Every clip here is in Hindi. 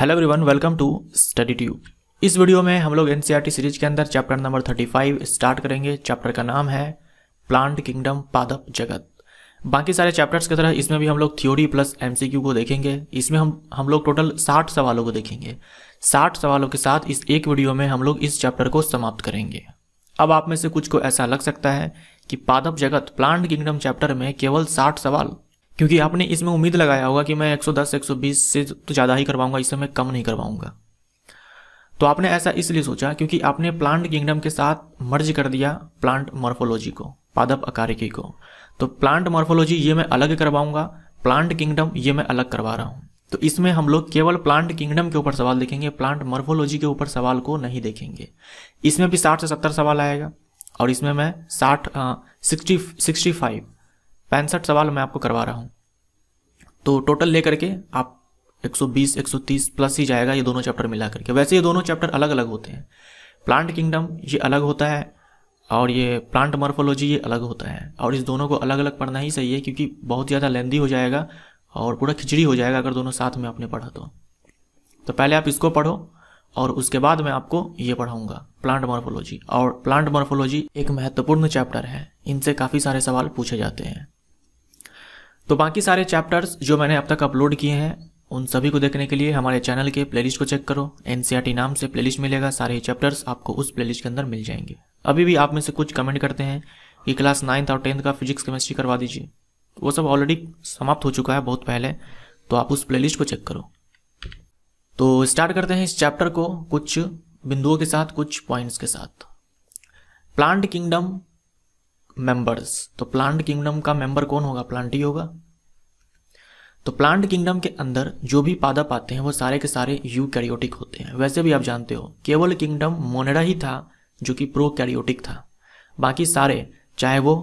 Hello everyone welcome to study tube इस वीडियो में हम लोग एनसीईआरटी सीरीज e के अंदर चैप्टर नंबर 35 स्टार्ट करेंगे चैप्टर का नाम है प्लांट किंगडम पादप जगत बाकी सारे चैप्टर्स की तरह इसमें भी हम लोग थ्योरी प्लस एमसीक्यू को देखेंगे इसमें हम हम लोग टोटल 60 सवालों को देखेंगे 60 सवालों के साथ इस एक वीडियो में हम लोग इस चैप्टर को समाप्त करेंगे अब आप में से कुछ को ऐसा लग सकता है कि पादप जगत प्लांट किंगडम चैप्टर में केवल साठ सवाल क्योंकि आपने इसमें उम्मीद लगाया होगा कि मैं 110 120 से तो ज़्यादा ही करवाऊंगा इससे मैं कम नहीं करवाऊंगा तो आपने ऐसा इसलिए सोचा क्योंकि आपने प्लांट किंगडम के साथ मर्ज कर दिया प्लांट मॉर्फोलॉजी को पादप अकारिकी को तो प्लांट मॉर्फोलॉजी ये मैं अलग करवाऊंगा प्लांट किंगडम ये मैं अलग करवा रहा हूँ तो इसमें हम लोग केवल प्लांट किंगडम के ऊपर सवाल देखेंगे प्लांट मॉर्फोलॉजी के ऊपर सवाल को नहीं देखेंगे इसमें भी साठ से सत्तर सवाल आएगा और इसमें मैं साठ सिक्सटी सिक्सटी फाइव पैंसठ सवाल मैं आपको करवा रहा हूँ तो टोटल लेकर के आप 120 130 प्लस ही जाएगा ये दोनों चैप्टर मिला करके वैसे ये दोनों चैप्टर अलग अलग होते हैं प्लांट किंगडम ये अलग होता है और ये प्लांट मॉर्फोलॉजी ये अलग होता है और इस दोनों को अलग अलग पढ़ना ही सही है क्योंकि बहुत ज़्यादा लेंदी हो जाएगा और पूरा खिचड़ी हो जाएगा अगर दोनों साथ में आपने पढ़ा तो तो पहले आप इसको पढ़ो और उसके बाद मैं आपको ये पढ़ाऊंगा प्लांट मॉर्फोलॉजी और प्लांट मॉर्फोलॉजी एक महत्वपूर्ण चैप्टर है इनसे काफ़ी सारे सवाल पूछे जाते हैं तो बाकी सारे चैप्टर्स जो मैंने अब तक अपलोड किए हैं उन सभी को देखने के लिए हमारे चैनल के प्लेलिस्ट को चेक करो एनसीआरटी e नाम से प्लेलिस्ट मिलेगा सारे चैप्टर्स आपको उस प्लेलिस्ट के अंदर मिल जाएंगे अभी भी आप में से कुछ कमेंट करते हैं कि क्लास नाइन्थ और टेंथ का फिजिक्स केमिस्ट्री करवा दीजिए वो सब ऑलरेडी समाप्त हो चुका है बहुत पहले तो आप उस प्ले को चेक करो तो स्टार्ट करते हैं इस चैप्टर को कुछ बिंदुओं के साथ कुछ पॉइंट्स के साथ प्लांट किंगडम मेंबर्स तो प्लांट किंगडम का मेंबर कौन होगा प्लांट ही होगा तो प्लांट किंगडम के अंदर जो भी पादप आते हैं वो सारे के सारे यू कैरियोटिक होते हैं वैसे भी आप जानते हो केवल किंगडम मोनेडा ही था जो कि प्रो कैरियोटिक था बाकी सारे चाहे वो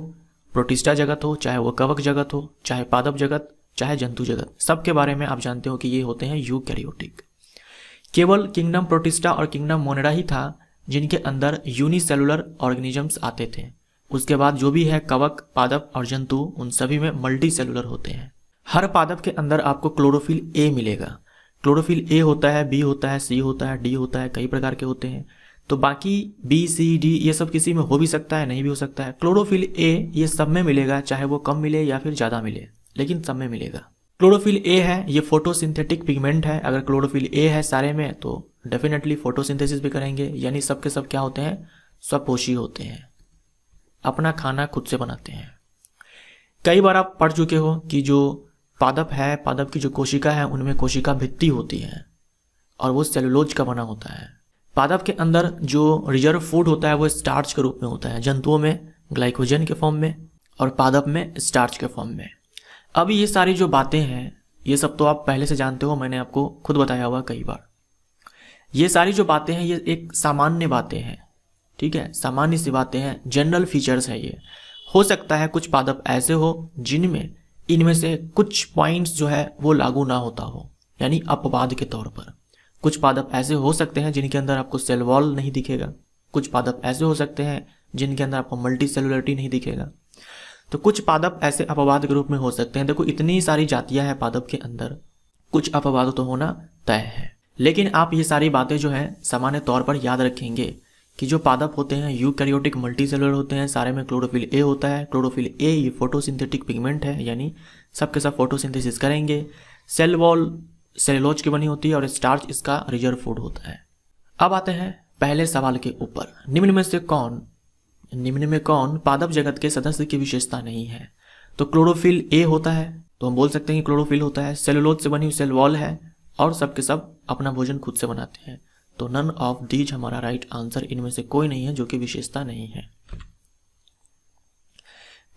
प्रोटिस्टा जगत हो चाहे वो कवक जगत हो चाहे पादप जगत चाहे जंतु जगत सब के बारे में आप जानते हो कि ये होते हैं यू कैरियोटिक केवल किंगडम प्रोटिस्टा और किंगडम मोनेडा ही था जिनके अंदर यूनिसेलुलर ऑर्गेनिजम्स आते थे उसके बाद जो भी है कवक पादप और जंतु उन सभी में मल्टी सेलुलर होते हैं हर पादप के अंदर आपको क्लोरोफिल ए मिलेगा क्लोरोफिल ए होता है बी होता है सी होता है डी होता है कई प्रकार के होते हैं तो बाकी बी सी डी ये सब किसी में हो भी सकता है नहीं भी हो सकता है क्लोरोफिल ए ये सब में मिलेगा चाहे वो कम मिले या फिर ज़्यादा मिले लेकिन सब में मिलेगा क्लोरोफिल ए है ये फोटोसिंथेटिक पिगमेंट है अगर क्लोरोफिल ए है सारे में तो डेफिनेटली फोटोसिंथेसिस भी करेंगे यानी सबके सब क्या होते हैं स्वपोषी होते हैं अपना खाना खुद से बनाते हैं कई बार आप पढ़ चुके हो कि जो पादप है पादप की जो कोशिका है उनमें कोशिका भित्ति होती है और वो सेलुलोज का बना होता है पादप के अंदर जो रिजर्व फूड होता है वो स्टार्च के रूप में होता है जंतुओं में ग्लाइकोजन के फॉर्म में और पादप में स्टार्च के फॉर्म में अब ये सारी जो बातें हैं ये सब तो आप पहले से जानते हो मैंने आपको खुद बताया हुआ कई बार ये सारी जो बातें हैं ये एक सामान्य बातें हैं ठीक है सामान्य सी बातें हैं जनरल फीचर्स है ये हो सकता है कुछ पादप ऐसे हो जिनमें इनमें से कुछ पॉइंट्स जो है वो लागू ना होता हो यानी अपवाद के तौर पर कुछ पादप ऐसे हो सकते हैं जिनके अंदर आपको सेल वॉल नहीं दिखेगा कुछ पादप ऐसे हो सकते हैं जिनके अंदर आपको मल्टी सेलुलरिटी नहीं दिखेगा तो कुछ पादप ऐसे अपवाद के रूप में हो सकते हैं देखो इतनी सारी जातियां हैं पादप के अंदर कुछ अपवाद तो होना तय है लेकिन आप ये सारी बातें जो है सामान्य तौर पर याद रखेंगे कि जो पादप होते हैं यूकैरियोटिक मल्टीसेलर होते हैं सारे में क्लोरोफिल ए होता है क्लोरोफिल ए ये फोटोसिंथेटिक पिगमेंट है यानी सबके सब फोटोसिंथेसिस करेंगे सेल वॉल सेलोज की बनी होती है और स्टार्च इसका रिजर्व फूड होता है अब आते हैं पहले सवाल के ऊपर निम्न में से कौन निम्न में कौन पादप जगत के सदस्य की विशेषता नहीं है तो क्लोरोफिल ए होता है तो हम बोल सकते हैं कि क्लोरोफिल होता है सेलोलोज से बनी हुई सेल वॉल है और सबके सब अपना भोजन खुद से बनाते हैं तो नन ऑफ दीज हमारा राइट आंसर इनमें से कोई नहीं है जो कि विशेषता नहीं है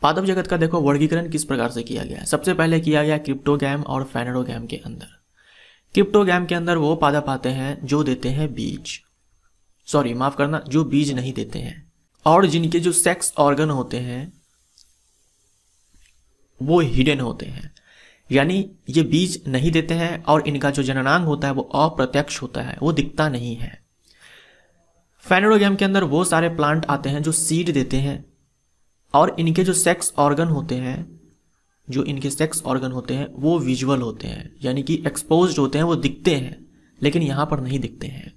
पादप जगत का देखो वर्गीकरण किस प्रकार से किया गया सबसे पहले किया गया क्रिप्टोगैम और फैनडोगैम के अंदर क्रिप्टोगैम के अंदर वो पादप आते हैं जो देते हैं बीज सॉरी माफ करना जो बीज नहीं देते हैं और जिनके जो सेक्स ऑर्गन होते हैं वो हिडन होते हैं यानी ये बीज नहीं देते हैं और इनका जो जननांग होता है वो अप्रत्यक्ष होता है वो दिखता नहीं है फेनेरोगेम के अंदर वो सारे प्लांट आते हैं जो सीड देते हैं और इनके जो सेक्स ऑर्गन होते हैं जो इनके सेक्स ऑर्गन होते हैं वो विजुअल होते हैं यानी कि एक्सपोज होते हैं वो दिखते हैं लेकिन यहाँ पर नहीं दिखते हैं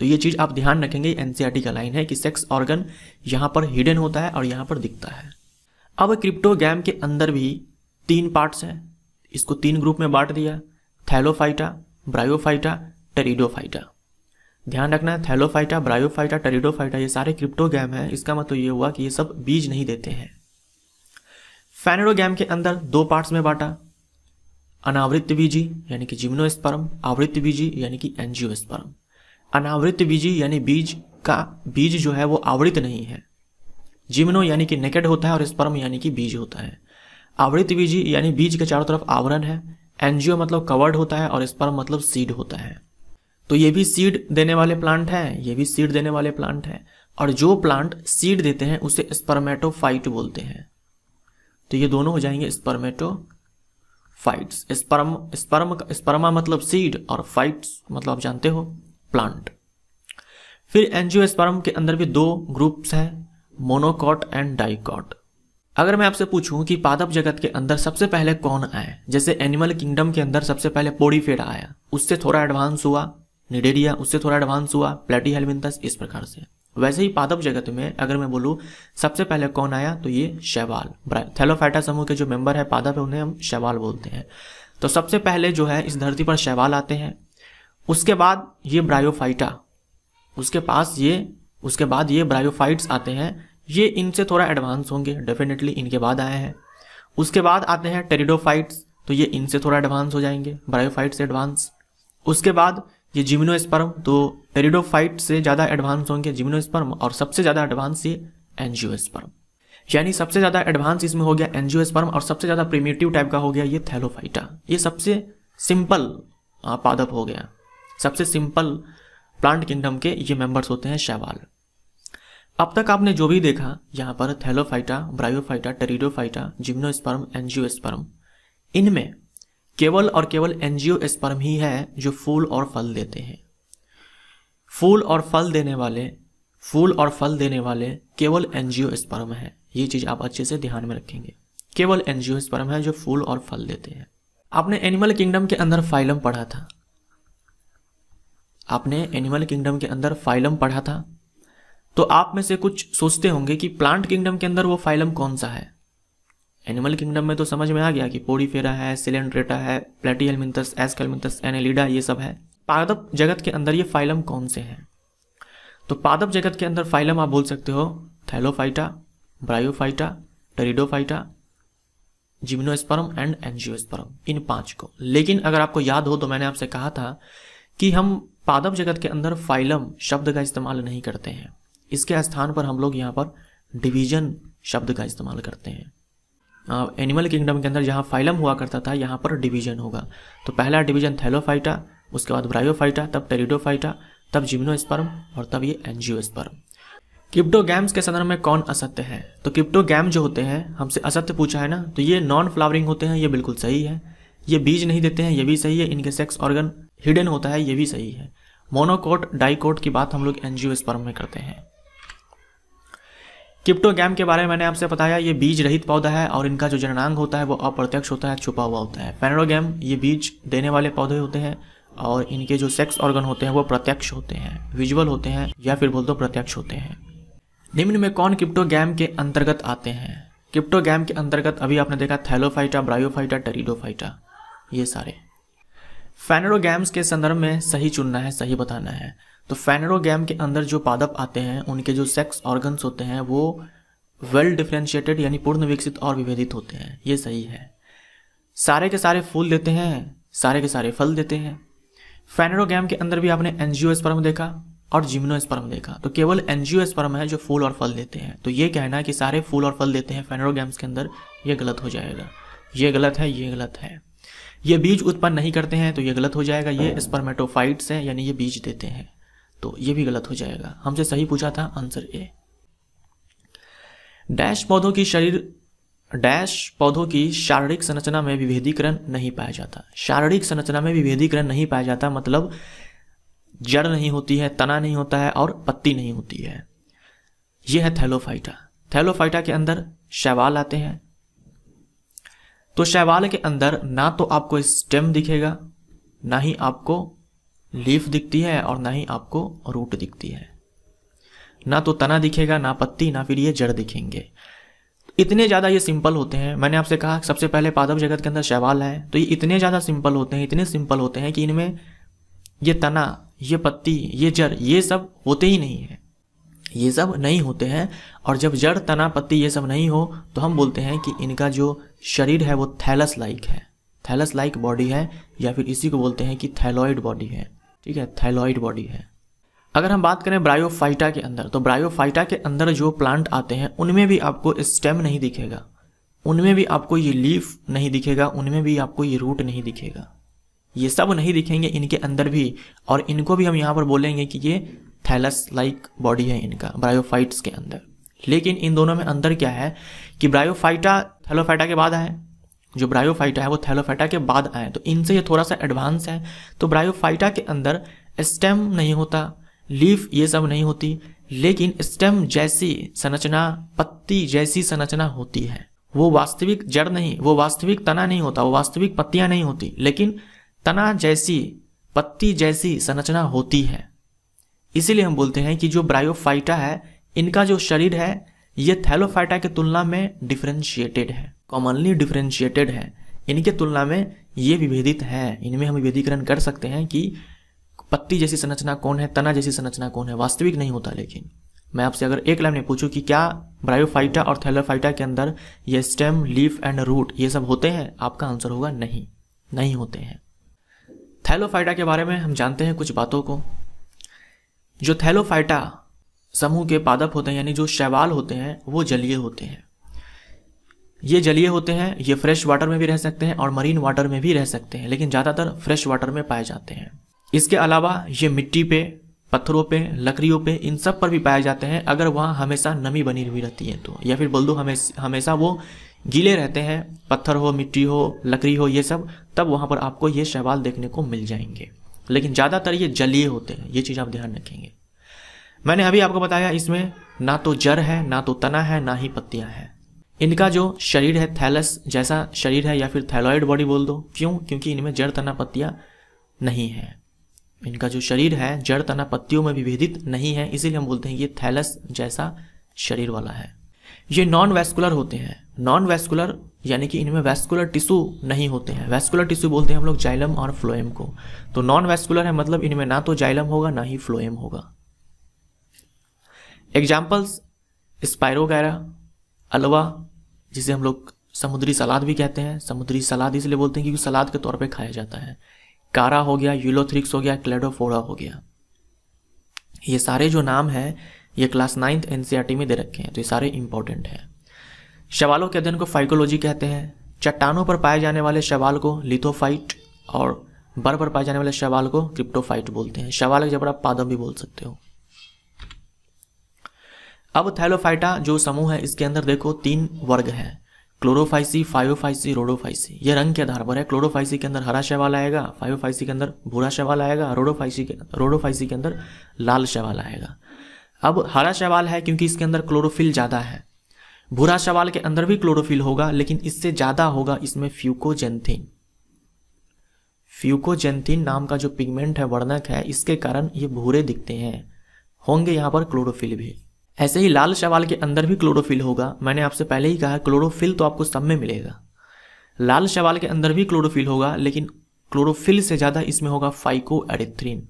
तो ये चीज़ आप ध्यान रखेंगे एनसीआरटी e का लाइन है कि सेक्स ऑर्गन यहाँ पर हिडन होता है और यहाँ पर दिखता है अब क्रिप्टोगैम के अंदर भी तीन पार्ट्स हैं इसको तीन ग्रुप में बांट दिया थैलोफाइटा ब्रायोफाइटा टेरिडोफाइटा ध्यान रखना है थैलोफाइटा ब्रायोफाइटा टेरिडोफाइटा ये सारे क्रिप्टोगैम हैं इसका मतलब ये हुआ कि ये सब बीज नहीं देते हैं फैनेडोगैम के अंदर दो पार्ट्स में बांटा अनावृत्त बीजी यानी कि जिम्नोस्पर्म आवृत्त बीजी यानी कि एनजियोस्पर्म अनावृत्त बीजी यानी बीज का बीज जो है वो आवृत नहीं है जिम्नो यानी कि नेकेड होता है और स्पर्म यानी कि बीज होता है आवृत बीजी यानी बीज के चारों तरफ आवरण है एनजीओ मतलब कवर्ड होता है और स्पर्म मतलब सीड होता है तो ये भी सीड देने वाले प्लांट हैं ये भी सीड देने वाले प्लांट हैं और जो प्लांट सीड देते हैं उसे स्पर्मेटोफाइट बोलते हैं तो ये दोनों हो जाएंगे स्पर्मेटोफाइट्स स्पर्म स्पर्म स्पर्मा मतलब सीड और फाइट्स मतलब आप जानते हो प्लांट फिर एनजियोस्पर्म के अंदर भी दो ग्रुप्स हैं मोनोकॉट एंड डाइकॉट अगर मैं आपसे पूछूं कि पादप जगत के अंदर सबसे पहले कौन आए जैसे एनिमल किंगडम के अंदर सबसे पहले पोड़ीफेरा आया उससे थोड़ा एडवांस हुआ निडेरिया उससे थोड़ा एडवांस हुआ प्लेटी हेलमिनथस इस प्रकार से वैसे ही पादप जगत में अगर मैं बोलूँ सबसे पहले कौन आया तो ये शैवाल थैलोफाइटा समूह के जो मेंबर है पादप है उन्हें हम शैवाल बोलते हैं तो सबसे पहले जो है इस धरती पर शैवाल आते हैं उसके बाद ये ब्रायोफाइटा उसके पास ये उसके बाद ये ब्रायोफाइट्स आते हैं ये इनसे थोड़ा एडवांस होंगे डेफिनेटली इनके बाद आए हैं उसके बाद आते हैं टेरिडोफाइट्स तो ये इनसे थोड़ा एडवांस हो जाएंगे ब्रायोफाइट से एडवांस उसके बाद ये जिम्नोस्पर्म तो टेरिडोफाइट से ज़्यादा एडवांस होंगे जिम्नोस्पर्म और सबसे ज़्यादा एडवांस ये एनजियोस्पर्म यानी सबसे ज़्यादा एडवांस इसमें हो गया एनजियोस्पर्म और सबसे ज़्यादा प्रीमेटिव टाइप का हो गया ये थैलोफाइटा ये सबसे सिंपल पादप हो गया सबसे सिंपल प्लांट किंगडम के ये मेंबर्स होते हैं शैवाल अब तक आपने जो भी देखा यहाँ पर Thallophyta Bryophyta Pteridophyta gymnosperm sperm इनमें केवल और केवल स्पर्म ही है जो फूल और फल देते हैं फूल और फल देने वाले फूल और फल देने वाले केवल एनजियो स्पर्म है ये चीज़ आप अच्छे से ध्यान में रखेंगे केवल स्पर्म है जो फूल और फल देते हैं आपने एनिमल किंगडम के अंदर फाइलम पढ़ा था आपने एनिमल किंगडम के अंदर फाइलम पढ़ा था तो आप में से कुछ सोचते होंगे कि प्लांट किंगडम के अंदर वो फाइलम कौन सा है एनिमल किंगडम में तो समझ में आ गया कि पोडीफेरा है सिलेंड्रेटा है प्लेटी एसकेलमिंथस एनेलिडा ये सब है पादप जगत के अंदर ये फाइलम कौन से हैं तो पादप जगत के अंदर फाइलम आप बोल सकते हो Thallophyta Bryophyta Pteridophyta gymnosperm and angiosperm इन पांच को लेकिन अगर आपको याद हो तो मैंने आपसे कहा था कि हम पादप जगत के अंदर फाइलम शब्द का इस्तेमाल नहीं करते हैं इसके स्थान पर हम लोग यहाँ पर डिवीजन शब्द का इस्तेमाल करते हैं एनिमल किंगडम के अंदर जहाँ फाइलम हुआ करता था यहाँ पर डिवीजन होगा तो पहला डिवीजन थैलोफाइटा उसके बाद ब्रायोफाइटा तब टेरिडोफाइटा तब जिम्नोस्पर्म और तब ये एनजियोस्पर्म किप्टोगैम्स के संदर्भ में कौन असत्य है तो किप्टोगैम जो होते हैं हमसे असत्य पूछा है ना तो ये नॉन फ्लावरिंग होते हैं ये बिल्कुल सही है ये बीज नहीं देते हैं ये भी सही है इनके सेक्स ऑर्गन हिडन होता है ये भी सही है मोनोकोट डाइकोट की बात हम लोग एनजियोस्पर्म में करते हैं किप्टो गैम के बारे में मैंने आपसे बताया ये बीज रहित पौधा है और इनका जो जननांग होता है वो अप्रत्यक्ष होता है छुपा हुआ होता है फेनरोगैम ये बीज देने वाले पौधे होते हैं और इनके जो सेक्स ऑर्गन होते हैं वो प्रत्यक्ष होते हैं विजुअल होते हैं या फिर बोल दो प्रत्यक्ष होते हैं निम्न में कौन किप्टो गैम के अंतर्गत आते हैं किप्टो गैम के अंतर्गत अभी आपने देखा थैलोफाइटा ब्रायोफाइटा टेरिडोफाइटा ये सारे फेनरोगैम्स के संदर्भ में सही चुनना है सही बताना है तो फैनरोगैम के अंदर जो पादप आते हैं उनके जो सेक्स ऑर्गन्स होते हैं वो वेल डिफ्रेंशिएटेड यानी पूर्ण विकसित और विभेदित होते हैं ये सही है सारे के सारे फूल देते हैं सारे के सारे फल देते हैं फैनरोगैम के अंदर भी आपने स्पर्म देखा और स्पर्म देखा तो केवल स्पर्म है जो फूल और फल देते हैं तो ये कहना कि सारे फूल और फल देते हैं फेनरोगैम्स के अंदर ये गलत हो जाएगा ये गलत है ये गलत है ये बीज उत्पन्न नहीं करते हैं तो ये गलत हो जाएगा ये स्पर्मेटोफाइट्स हैं यानी ये बीज देते हैं तो ये भी गलत हो जाएगा हमसे सही पूछा था आंसर ए डैश पौधों की शरीर डैश पौधों की शारीरिक संरचना में विभेदीकरण नहीं पाया जाता शारीरिक संरचना में विभेदीकरण नहीं पाया जाता मतलब जड़ नहीं होती है तना नहीं होता है और पत्ती नहीं होती है यह है थैलोफाइटा थैलोफाइटा के अंदर शैवाल आते हैं तो शैवाल के अंदर ना तो आपको स्टेम दिखेगा ना ही आपको लीफ दिखती है और ना ही आपको रूट दिखती है ना तो तना दिखेगा ना पत्ती ना फिर ये जड़ दिखेंगे इतने ज़्यादा ये सिंपल होते हैं मैंने आपसे कहा सबसे पहले पादव जगत के अंदर शैवाल है तो ये इतने ज़्यादा सिंपल होते हैं इतने सिंपल होते हैं कि इनमें ये तना ये पत्ती ये जड़ ये सब होते ही नहीं है ये सब नहीं होते हैं और जब जड़ तना पत्ती ये सब नहीं हो तो हम बोलते हैं कि इनका जो शरीर है वो थैलस लाइक है थैलस लाइक बॉडी है या फिर इसी को बोलते हैं कि थैलॉइड बॉडी है ठीक है थाइलॉइड बॉडी है अगर हम बात करें ब्रायोफाइटा के अंदर तो ब्रायोफाइटा के अंदर जो प्लांट आते हैं उनमें भी आपको स्टेम नहीं दिखेगा उनमें भी आपको ये लीफ नहीं दिखेगा उनमें भी आपको ये रूट नहीं दिखेगा ये सब नहीं दिखेंगे इनके अंदर भी और इनको भी हम यहाँ पर बोलेंगे कि ये थैलस लाइक बॉडी है इनका ब्रायोफाइट्स के अंदर लेकिन इन दोनों में अंदर क्या है कि ब्रायोफाइटा थैलोफाइटा के बाद है जो ब्रायोफाइटा है वो थैलोफाइटा के बाद आए तो इनसे ये थोड़ा सा एडवांस है तो ब्रायोफाइटा के अंदर स्टेम नहीं होता लीफ ये सब नहीं होती लेकिन स्टेम जैसी संरचना पत्ती जैसी संरचना होती है वो वास्तविक जड़ नहीं वो वास्तविक तना नहीं होता वो वास्तविक पत्तियां नहीं होती लेकिन तना जैसी पत्ती जैसी संरचना होती है इसीलिए हम बोलते हैं कि जो ब्रायोफाइटा है इनका जो शरीर है ये थैलोफाइटा की तुलना में डिफ्रेंशिएटेड है कॉमनली डिफ्रेंशिएटेड है इनके तुलना में ये विभेदित है इनमें हम विभेदीकरण कर सकते हैं कि पत्ती जैसी संरचना कौन है तना जैसी संरचना कौन है वास्तविक नहीं होता लेकिन मैं आपसे अगर एक लाइन में पूछूं कि क्या ब्रायोफाइटा और थैलोफाइटा के अंदर ये स्टेम लीफ एंड रूट ये सब होते हैं आपका आंसर होगा नहीं नहीं होते हैं थैलोफाइटा के बारे में हम जानते हैं कुछ बातों को जो थैलोफाइटा समूह के पादप होते हैं यानी जो शैवाल होते हैं वो जलीय होते हैं ये जलीय होते हैं ये फ्रेश वाटर में भी रह सकते हैं और मरीन वाटर में भी रह सकते हैं लेकिन ज़्यादातर फ्रेश वाटर में पाए जाते हैं इसके अलावा ये मिट्टी पे पत्थरों पे लकड़ियों पे इन सब पर भी पाए जाते हैं अगर वहाँ हमेशा नमी बनी हुई रहती है तो या फिर बोल दो हमेशा वो गीले रहते हैं पत्थर हो मिट्टी हो लकड़ी हो ये सब तब वहाँ पर आपको ये शैवाल देखने को मिल जाएंगे लेकिन ज़्यादातर ये जलीय होते हैं ये चीज़ आप ध्यान रखेंगे मैंने अभी आपको बताया इसमें ना तो जड़ है ना तो तना है ना ही पत्तियाँ हैं इनका जो शरीर है थैलस जैसा शरीर है या फिर थैलॉयड बॉडी बोल दो क्यों क्योंकि इनमें जड़ तना पत्तियाँ नहीं है इनका जो शरीर है जड़ तना पत्तियों में विभेदित नहीं है इसीलिए हम बोलते हैं ये थैलस जैसा शरीर वाला है ये नॉन वैस्कुलर होते हैं नॉन वैस्कुलर यानी कि इनमें वैस्कुलर टिश्यू नहीं होते हैं वैस्कुलर टिश्यू बोलते हैं हम लोग जाइलम और फ्लोएम को तो नॉन वैस्कुलर है मतलब इनमें ना तो जाइलम होगा ना ही फ्लोएम होगा एग्जाम्पल्स स्पायरोगैरा अलवा जिसे हम लोग समुद्री सलाद भी कहते हैं समुद्री सलाद इसलिए बोलते हैं क्योंकि सलाद के तौर पे खाया जाता है कारा हो गया यूलोथ्रिक्स हो गया क्लेडोफोड़ा हो गया ये सारे जो नाम हैं ये क्लास नाइन्थ एन e में दे रखे हैं तो ये सारे इंपॉर्टेंट हैं शवालों के अध्ययन को फाइकोलॉजी कहते हैं चट्टानों पर पाए जाने वाले शवाल को लिथोफाइट और बर पर पाए जाने वाले शवाल को क्रिप्टोफाइट बोलते हैं शवाल की आप पादम भी बोल सकते हो अब थैलोफाइटा जो समूह है इसके अंदर देखो तीन वर्ग हैं क्लोरोफाइसी फायोफाइसी रोडोफाइसी ये रंग के आधार पर है क्लोरोफाइसी के अंदर हरा शैवाल आएगा फायोफाइसी के अंदर भूरा शैवाल आएगा रोडोफाइसी के रोडोफाइसी के अंदर लाल शैवाल आएगा अब हरा शैवाल है क्योंकि इसके अंदर क्लोरोफिल ज़्यादा है भूरा शैवाल के अंदर भी क्लोरोफिल होगा लेकिन इससे ज़्यादा होगा इसमें फ्यूकोजेंथिन फ्यूकोजेंथिन नाम का जो पिगमेंट है वर्णक है इसके कारण ये भूरे दिखते हैं होंगे यहाँ पर क्लोरोफिल भी ऐसे ही लाल शवाल के अंदर भी क्लोरोफिल होगा मैंने आपसे पहले ही कहा क्लोरोफिल तो आपको सब में मिलेगा लाल शवाल के अंदर भी क्लोरोफिल होगा लेकिन क्लोरोफिल से ज़्यादा इसमें होगा फाइको एडिथ्रीन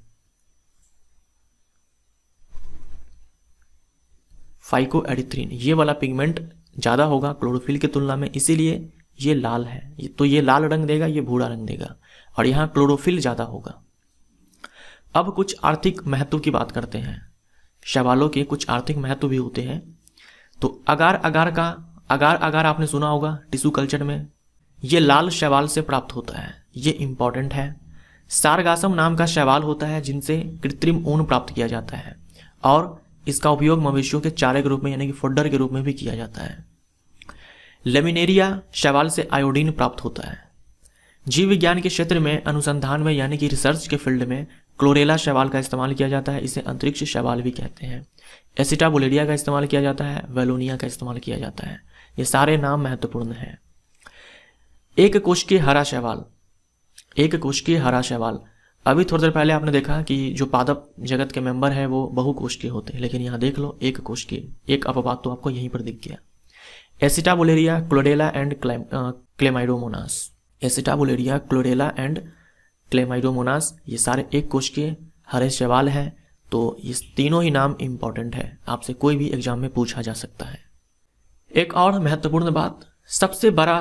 फाइको एडिथ्रीन ये वाला पिगमेंट ज़्यादा होगा क्लोरोफिल की तुलना में इसीलिए ये लाल है तो ये लाल रंग देगा ये भूरा रंग देगा और यहां क्लोरोफिल ज़्यादा होगा अब कुछ आर्थिक महत्व की बात करते हैं शवालों के कुछ आर्थिक महत्व भी होते हैं तो अगार अगार का अगार अगार आपने सुना होगा टिशू कल्चर में ये लाल शैवाल से प्राप्त होता है ये इम्पॉर्टेंट है सारगासम नाम का शैवाल होता है जिनसे कृत्रिम ऊन प्राप्त किया जाता है और इसका उपयोग मवेशियों के चारे के रूप में यानी कि फुडर के रूप में भी किया जाता है लेमिनेरिया शैवाल से आयोडीन प्राप्त होता है जीव विज्ञान के क्षेत्र में अनुसंधान में यानी कि रिसर्च के फील्ड में क्लोरेला शैवाल का इस्तेमाल किया जाता है इसे अंतरिक्ष शैवाल भी कहते हैं एसिटाबुलेरिया का इस्तेमाल किया जाता है वेलोनिया का इस्तेमाल किया जाता है ये सारे नाम महत्वपूर्ण है एक कोशकीय हरा शैवाल एक कोशकीय हरा शैवाल अभी थोड़ी देर पहले आपने देखा कि जो पादप जगत के मेंबर है वो बहु के होते हैं लेकिन यहां देख लो एक कोशकीय एक अपवाद तो आपको यहीं पर दिख गया एसिटाबुलेरिया क्लोडेला एंड क्लेमाइडोमोनास एसिटाबुलेरिया क्लोडेला एंड क्लेमाइडोमोनास ये सारे एक कोश के हरे सवाल हैं तो ये तीनों ही नाम इम्पॉर्टेंट है आपसे कोई भी एग्जाम में पूछा जा सकता है एक और महत्वपूर्ण बात सबसे बड़ा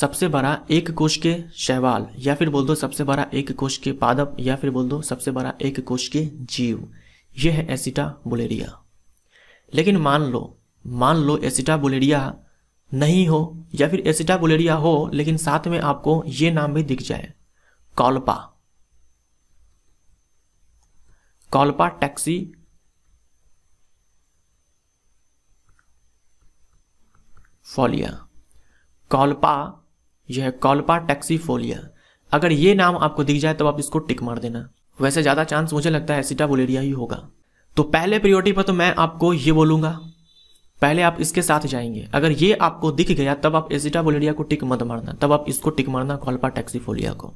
सबसे बड़ा एक कोश के शैवाल या फिर बोल दो सबसे बड़ा एक कोश के पादप या फिर बोल दो सबसे बड़ा एक कोश के जीव यह है एसिटा बुलेरिया लेकिन मान लो मान लो एसिटा बुलेरिया नहीं हो या फिर एसिटा बुलेरिया हो लेकिन साथ में आपको ये नाम भी दिख जाए कॉल्पा कॉल्पा टैक्सी फोलिया कॉल्पा यह है कॉल्पा टैक्सी फोलिया अगर ये नाम आपको दिख जाए तो आप इसको टिक मार देना वैसे ज़्यादा चांस मुझे लगता है सीटा बुलेरिया ही होगा तो पहले प्रियोरिटी पर तो मैं आपको ये बोलूंगा पहले आप इसके साथ जाएंगे अगर ये आपको दिख गया तब आप एसिटा बुलेरिया को टिक मत मारना तब आप इसको टिक मारना कॉल्पा टैक्सी फोलिया को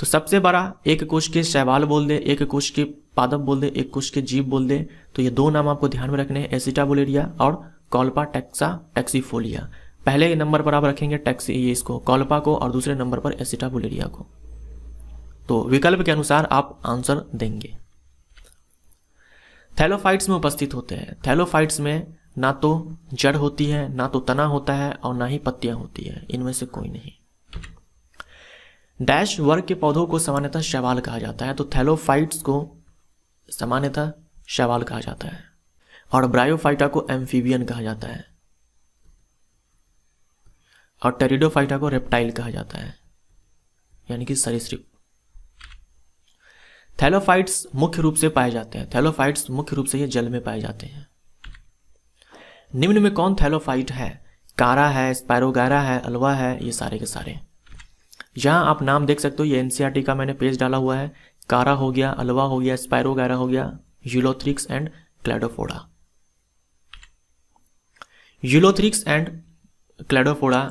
तो सबसे बड़ा एक कोश के शैवाल बोल दे एक कोश के पादप बोल दे एक कोश के जीव बोल दे तो ये दो नाम आपको ध्यान में रखने हैं एसिटाबोलेरिया और कॉल्पा टैक्सा टैक्सीफोलिया पहले नंबर पर आप रखेंगे टैक्सी ये इसको कॉल्पा को और दूसरे नंबर पर एसिटाबोलेरिया को तो विकल्प के अनुसार आप आंसर देंगे थैलोफाइट्स में उपस्थित होते हैं थैलोफाइट्स में ना तो जड़ होती है ना तो तना होता है और ना ही पत्तियां होती है इनमें से कोई नहीं डैश वर्ग के पौधों को सामान्यतः शैवाल कहा जाता है तो थैलोफाइट्स को सामान्यतः शैवाल कहा जाता है और ब्रायोफाइटा को एम्फीबियन कहा जाता है और टेरिडोफाइटा को रेप्टाइल कहा जाता है यानी कि सरीसृप थैलोफाइट्स मुख्य रूप से पाए जाते हैं थैलोफाइट्स मुख्य रूप से ये जल में पाए जाते हैं निम्न में कौन थैलोफाइट है कारा है स्पैरोगैरा है अलवा है ये सारे के सारे जहाँ आप नाम देख सकते हो ये एनसीईआरटी e का मैंने पेज डाला हुआ है कारा हो गया अलवा हो गया स्पायरोगैरा हो गया Ulothrix and Cladophora Ulothrix and Cladophora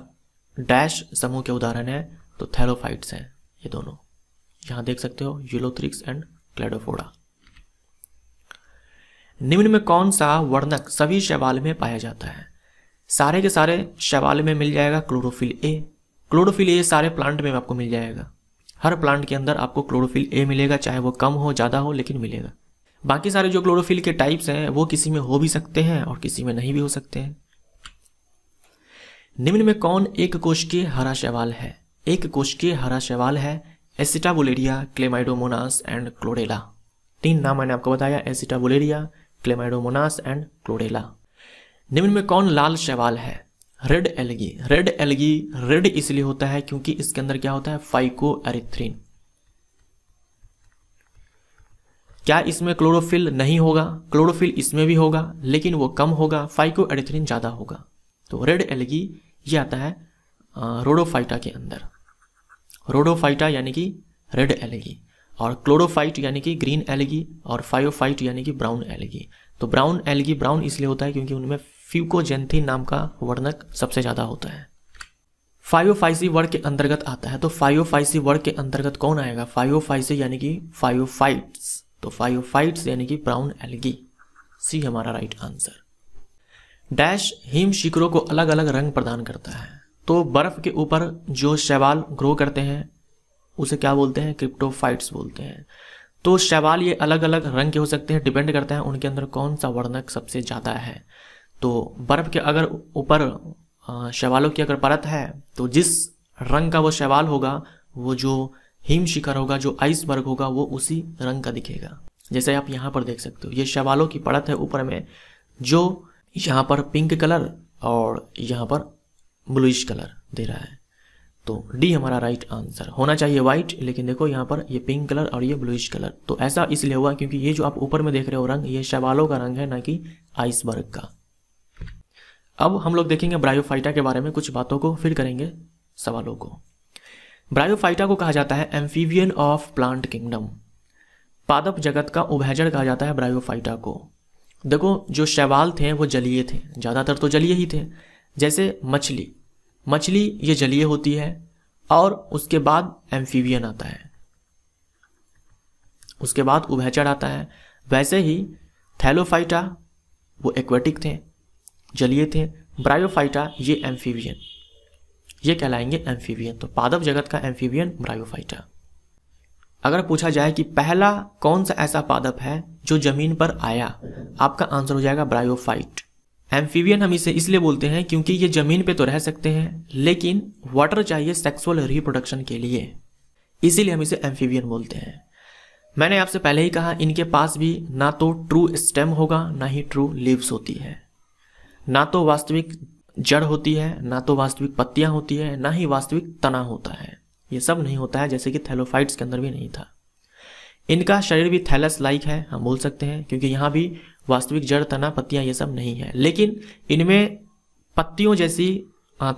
dash समूह के उदाहरण है तो थैलोफाइट्स हैं ये दोनों यहां देख सकते हो यूलोथ्रिक्स एंड क्लेडोफोडा निम्न में कौन सा वर्णक सभी शैवाल में पाया जाता है सारे के सारे शैवाल में मिल जाएगा क्लोरोफिल ए क्लोरोफिल ए सारे प्लांट में आपको मिल जाएगा हर प्लांट के अंदर आपको क्लोरोफिल ए मिलेगा चाहे वो कम हो ज़्यादा हो लेकिन मिलेगा बाकी सारे जो क्लोरोफिल के टाइप्स हैं वो किसी में हो भी सकते हैं और किसी में नहीं भी हो सकते हैं निम्न में कौन एक के हरा शैवाल है एक कोश के हरा शैवाल है एसिटाबुलेरिया क्लेमाइडोमोनास एंड क्लोरेला तीन नाम मैंने आपको बताया एसिटाबुलेरिया क्लेमाइडोमोनास एंड क्लोरेला निम्न में कौन लाल शैवाल है red algae red algae red इसलिए होता है क्योंकि इसके अंदर क्या होता है फाइको एरिथ्रीन क्या इसमें क्लोरोफिल नहीं होगा क्लोरोफिल इसमें भी होगा लेकिन वो कम होगा फाइको एरिथ्रीन ज़्यादा होगा तो रेड एलगी ये आता है रोडोफाइटा के अंदर रोडोफाइटा यानी कि रेड एलगी और क्लोरोफाइट यानी कि ग्रीन एलगी और फायोफाइट यानी कि ब्राउन एलगी तो ब्राउन एलगी ब्राउन इसलिए होता है क्योंकि उनमें फ्यूकोजेंथिन नाम का वर्णक सबसे ज़्यादा होता है फाइवोफाइसी वर्ग के अंतर्गत आता है तो फाइवोफाइसी वर्ग के अंतर्गत कौन आएगा फाइवोफाइसी यानी कि फाइवोफाइट्स तो फाइवोफाइट्स यानी कि ब्राउन एलगी सी हमारा राइट आंसर डैश हिम शिखरों को अलग अलग रंग प्रदान करता है तो बर्फ के ऊपर जो शैवाल ग्रो करते हैं उसे क्या बोलते हैं क्रिप्टोफाइट्स बोलते हैं तो शैवाल ये अलग अलग रंग के हो सकते हैं डिपेंड करता है उनके अंदर कौन सा वर्णक सबसे ज़्यादा है तो बर्फ़ के अगर ऊपर शैवालों की अगर परत है तो जिस रंग का वो शैवाल होगा वो जो हिम शिखर होगा जो आइसबर्ग होगा वो उसी रंग का दिखेगा जैसे आप यहाँ पर देख सकते हो ये शैवालों की परत है ऊपर में जो यहाँ पर पिंक कलर और यहाँ पर ब्लूइश कलर दे रहा है तो डी हमारा राइट आंसर होना चाहिए व्हाइट लेकिन देखो यहाँ पर ये पिंक कलर और ये ब्लूइश कलर तो ऐसा इसलिए हुआ क्योंकि ये जो आप ऊपर में देख रहे हो रंग ये शैवालों का रंग है ना कि आइसबर्ग का अब हम लोग देखेंगे ब्रायोफाइटा के बारे में कुछ बातों को फिर करेंगे सवालों को ब्रायोफाइटा को कहा जाता है एम्फीवियन ऑफ प्लांट किंगडम पादप जगत का उभैजड़ कहा जाता है ब्रायोफाइटा को देखो जो शैवाल थे वो जलीय थे ज़्यादातर तो जलीय ही थे जैसे मछली मछली ये जलीय होती है और उसके बाद एम्फीवियन आता है उसके बाद उभैचड़ आता है वैसे ही थैलोफाइटा वो एक्वेटिक थे जलीय थे ब्रायोफाइटा ये एम्फीवियन ये कहलाएंगे एम्फीवियन तो पादप जगत का एम्फीवियन ब्रायोफाइटा अगर पूछा जाए कि पहला कौन सा ऐसा पादप है जो जमीन पर आया आपका आंसर हो जाएगा ब्रायोफाइट एम्फीवियन हम इसे इसलिए बोलते हैं क्योंकि ये जमीन पे तो रह सकते हैं लेकिन वाटर चाहिए सेक्सुअल रिप्रोडक्शन के लिए इसीलिए हम इसे एम्फीवियन बोलते हैं मैंने आपसे पहले ही कहा इनके पास भी ना तो ट्रू स्टेम होगा ना ही ट्रू लीव्स होती है ना तो वास्तविक जड़ होती है ना तो वास्तविक पत्तियां होती है ना ही वास्तविक तना होता है ये सब नहीं होता है जैसे कि थैलोफाइट्स के अंदर भी नहीं था इनका शरीर भी थैलस लाइक है हम बोल सकते हैं क्योंकि यहाँ भी वास्तविक जड़ तना पत्तियां ये सब नहीं है लेकिन इनमें पत्तियों जैसी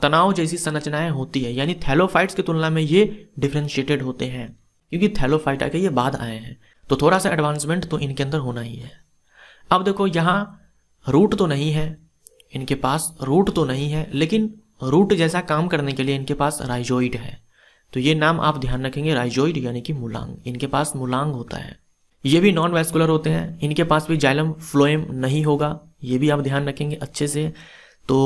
तनाव जैसी संरचनाएं होती है यानी थैलोफाइट्स की तुलना में ये डिफ्रेंशिएटेड होते हैं क्योंकि थैलोफाइटा के ये बाद आए हैं तो थोड़ा सा एडवांसमेंट तो इनके अंदर होना ही है अब देखो यहाँ रूट तो नहीं है इनके पास रूट तो नहीं है लेकिन रूट जैसा काम करने के लिए इनके पास राइजोइड है तो ये नाम आप ध्यान रखेंगे राइजोइड यानी कि मुलांग इनके पास मुलांग होता है ये भी नॉन वेस्कुलर होते हैं इनके पास भी जाइलम फ्लोएम नहीं होगा ये भी आप ध्यान रखेंगे अच्छे से तो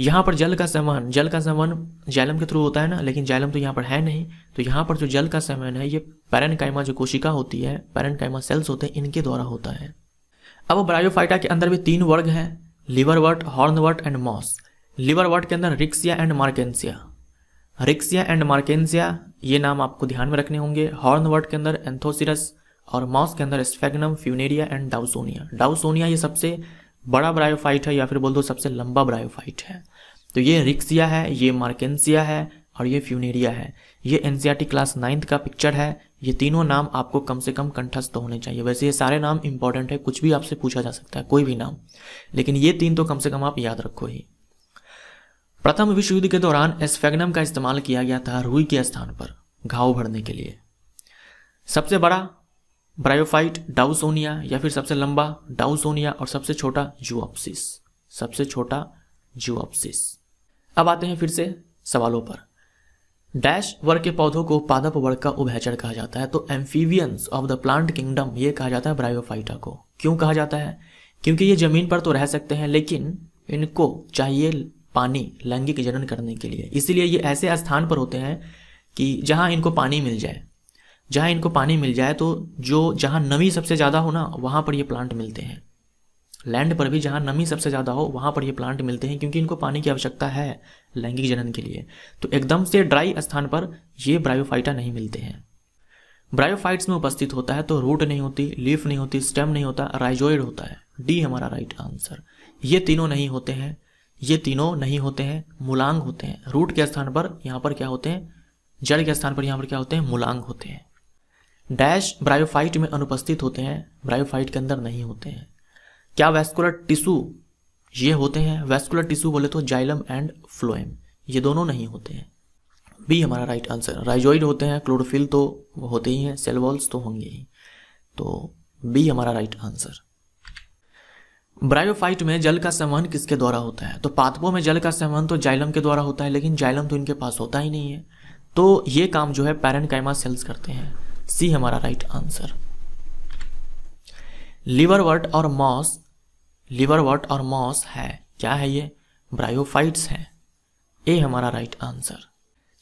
यहाँ पर जल का समान जल का समान जैलम के थ्रू होता है ना लेकिन जैलम तो यहाँ पर है नहीं तो यहाँ पर जो जल का समान है ये कायमा जो कोशिका होती है कायमा सेल्स होते हैं इनके द्वारा होता है अब ब्रायोफाइटा के अंदर भी तीन वर्ग हैं liverwort hornwort and moss liverwort के अंदर Riccia and Marchantia Riccia and Marchantia ये नाम आपको ध्यान में रखने होंगे हॉर्नवर्ट के अंदर एंथोसिरस और मॉस के अंदर Sphagnum Funaria and Dawsonia Dawsonia ये सबसे बड़ा ब्रायोफाइट है या फिर बोल दो सबसे लंबा ब्रायोफाइट है तो ये रिक्सिया है ये मार्केंसिया है और ये फ्यूनेरिया है ये एनसीआरटी क्लास नाइन्थ का पिक्चर है ये तीनों नाम आपको कम से कम कंठस्थ होने चाहिए वैसे ये सारे नाम इंपॉर्टेंट है कुछ भी आपसे पूछा जा सकता है कोई भी नाम लेकिन ये तीन तो कम से कम आप याद रखो ही प्रथम विश्व युद्ध के दौरान एस्फेगनम का इस्तेमाल किया गया था रुई के स्थान पर घाव भरने के लिए सबसे बड़ा ब्रायोफाइट डाउसोनिया या फिर सबसे लंबा डाउसोनिया और सबसे छोटा जूऑप्सिस सबसे छोटा जूऑप्सिस अब आते हैं फिर से सवालों पर डैश वर्ग के पौधों को पादप वर्ग का उभयचर कहा जाता है तो amphibians of the plant kingdom ये कहा जाता है ब्रायोफाइटा को क्यों कहा जाता है क्योंकि ये जमीन पर तो रह सकते हैं लेकिन इनको चाहिए पानी लैंगिक जनन करने के लिए इसीलिए ये ऐसे स्थान पर होते हैं कि जहाँ इनको पानी मिल जाए जहाँ इनको पानी मिल जाए तो जो जहाँ नमी सबसे ज़्यादा हो ना वहाँ पर ये प्लांट मिलते हैं लैंड पर भी जहाँ नमी सबसे ज़्यादा हो वहाँ पर ये प्लांट मिलते हैं क्योंकि इनको पानी की आवश्यकता है लैंगिक जनन के लिए तो एकदम से ड्राई स्थान पर ये ब्रायोफाइटा नहीं मिलते हैं ब्रायोफाइट्स में उपस्थित होता है तो रूट नहीं होती लीफ नहीं होती स्टेम नहीं होता राइजोइड होता है डी हमारा राइट आंसर ये तीनों नहीं होते हैं ये तीनों नहीं होते हैं मूलांग होते हैं रूट के स्थान पर यहाँ पर क्या होते हैं जड़ के स्थान पर यहाँ पर क्या होते हैं मूलांग होते हैं डैश ब्रायोफाइट में अनुपस्थित होते हैं ब्रायोफाइट के अंदर नहीं होते हैं क्या वेस्कुलर टिश्यू ये होते हैं वेस्कुलर टिश्यू बोले तो जाइलम एंड फ्लोएम ये दोनों नहीं होते हैं बी हमारा राइट आंसर राइजोइड होते हैं क्लोरोफिल तो होते ही हैं सेल वॉल्स तो होंगे ही तो बी हमारा राइट आंसर ब्रायोफाइट में जल का संवहन किसके द्वारा होता है तो पादपों में जल का संवहन तो जाइलम के द्वारा होता है लेकिन जाइलम तो इनके पास होता ही नहीं है तो ये काम जो है पैरेंकाइमा सेल्स करते हैं सी हमारा राइट आंसर लिवरवर्ट और मॉस लिवरवर्ट और मॉस है क्या है ये ब्रायोफाइट्स है ए हमारा राइट आंसर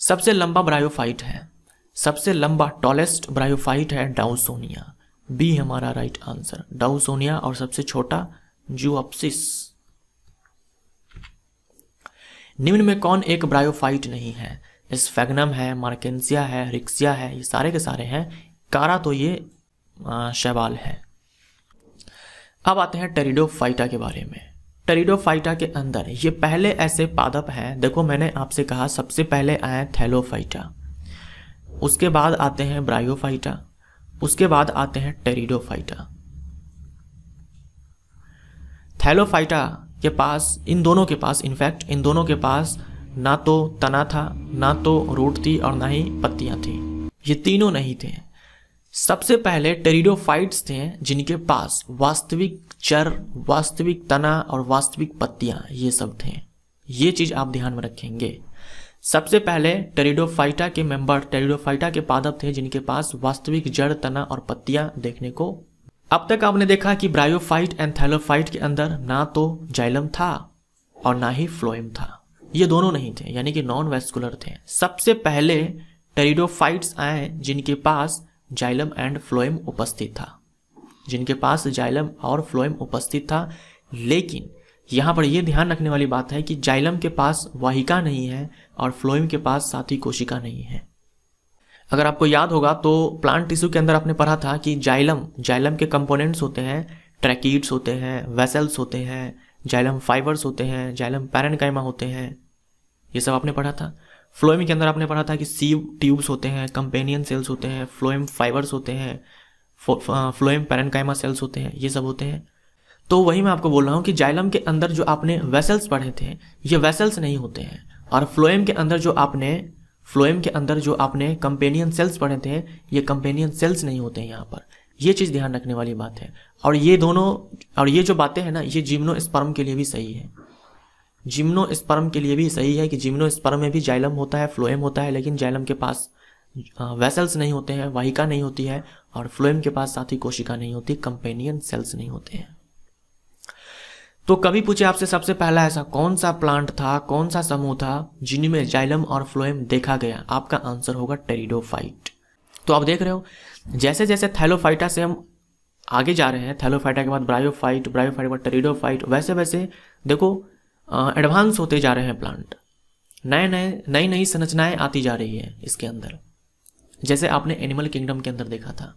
सबसे लंबा ब्रायोफाइट है सबसे लंबा टॉलेस्ट ब्रायोफाइट है डाउसोनिया बी हमारा राइट आंसर डाउसोनिया और सबसे छोटा जूअप्सिस निम्न में कौन एक ब्रायोफाइट नहीं है फैगनम है मार्केंसिया है रिक्सिया है ये सारे के सारे हैं कारा तो ये शैवाल है अब आते हैं टेरिडो फाइटा के बारे में टेरिडो फाइटा के अंदर ये पहले ऐसे पादप हैं देखो मैंने आपसे कहा सबसे पहले आए हैं फाइटा उसके बाद आते हैं ब्रायो फाइटा उसके बाद आते हैं टेरिडो फाइटा थैलो फाइटा के पास इन दोनों के पास इनफैक्ट इन दोनों के पास ना तो तना था ना तो रूट थी और ना ही पत्तियां थी ये तीनों नहीं थे सबसे पहले टेरिडोफाइट्स थे जिनके पास वास्तविक चर वास्तविक तना और वास्तविक पत्तियां ये सब थे ये चीज आप ध्यान में रखेंगे सबसे पहले टेरिडोफाइटा के मेंबर टेरिडोफाइटा के पादप थे जिनके पास वास्तविक जड़ तना और पत्तियां देखने को अब तक आपने देखा कि ब्रायोफाइट एंड थैलोफाइट के अंदर ना तो जाइलम था और ना ही फ्लोएम था ये दोनों नहीं थे यानी कि नॉन वेस्कुलर थे सबसे पहले टेरिडोफाइट्स आए जिनके पास जाइलम एंड फ्लोएम उपस्थित था जिनके पास जाइलम और फ्लोएम उपस्थित था लेकिन यहाँ पर यह ध्यान रखने वाली बात है कि जाइलम के पास वाहिका नहीं है और फ्लोएम के पास साथी कोशिका नहीं है अगर आपको याद होगा तो प्लांट टिश्यू के अंदर आपने पढ़ा था कि जाइलम जाइलम के कंपोनेंट्स होते हैं ट्रैकिड्स होते हैं वेसल्स होते हैं जाइलम फाइबर्स होते हैं जाइलम पैरनकाइमा होते हैं ये सब आपने पढ़ा था फ्लोएम के अंदर आपने पढ़ा था कि सीव ट्यूब्स होते हैं कंपेनियन सेल्स होते हैं फ्लोएम फाइबर्स होते हैं फ्लोएम पैरनकाइमा सेल्स होते हैं ये सब होते हैं तो वही मैं आपको बोल रहा हूँ कि जाइलम के अंदर जो आपने वेसल्स पढ़े थे ये वेसल्स नहीं होते हैं और फ्लोएम के अंदर जो आपने फ्लोएम के अंदर जो आपने कंपेनियन सेल्स पढ़े थे ये कंपेनियन सेल्स नहीं होते हैं यहाँ पर ये चीज़ ध्यान रखने वाली बात है और ये दोनों और ये जो बातें हैं ना ये जीवनो स्पर्म के लिए भी सही है जिम्नो स्पर्म के लिए भी सही है कि जिम्नो स्पर्म में भी जाइलम होता है फ्लोएम होता है लेकिन जाइलम के पास वेसल्स नहीं होते हैं वाहिका नहीं होती है और फ्लोएम के पास साथ ही कोशिका नहीं होती कंपेनियन सेल्स नहीं होते हैं तो कभी पूछे आपसे सबसे पहला ऐसा कौन सा प्लांट था कौन सा समूह था जिनमें जाइलम और फ्लोएम देखा गया आपका आंसर होगा टेरिडोफाइट तो आप देख रहे हो जैसे जैसे थैलोफाइटा से हम आगे जा रहे हैं थैलोफाइटा के बाद ब्रायोफाइट ब्रायोफाइट के बाद टेरिडोफाइट वैसे वैसे देखो एडवांस होते जा रहे हैं प्लांट नए नए नई नई संरचनाएं आती जा रही है इसके अंदर जैसे आपने एनिमल किंगडम के अंदर देखा था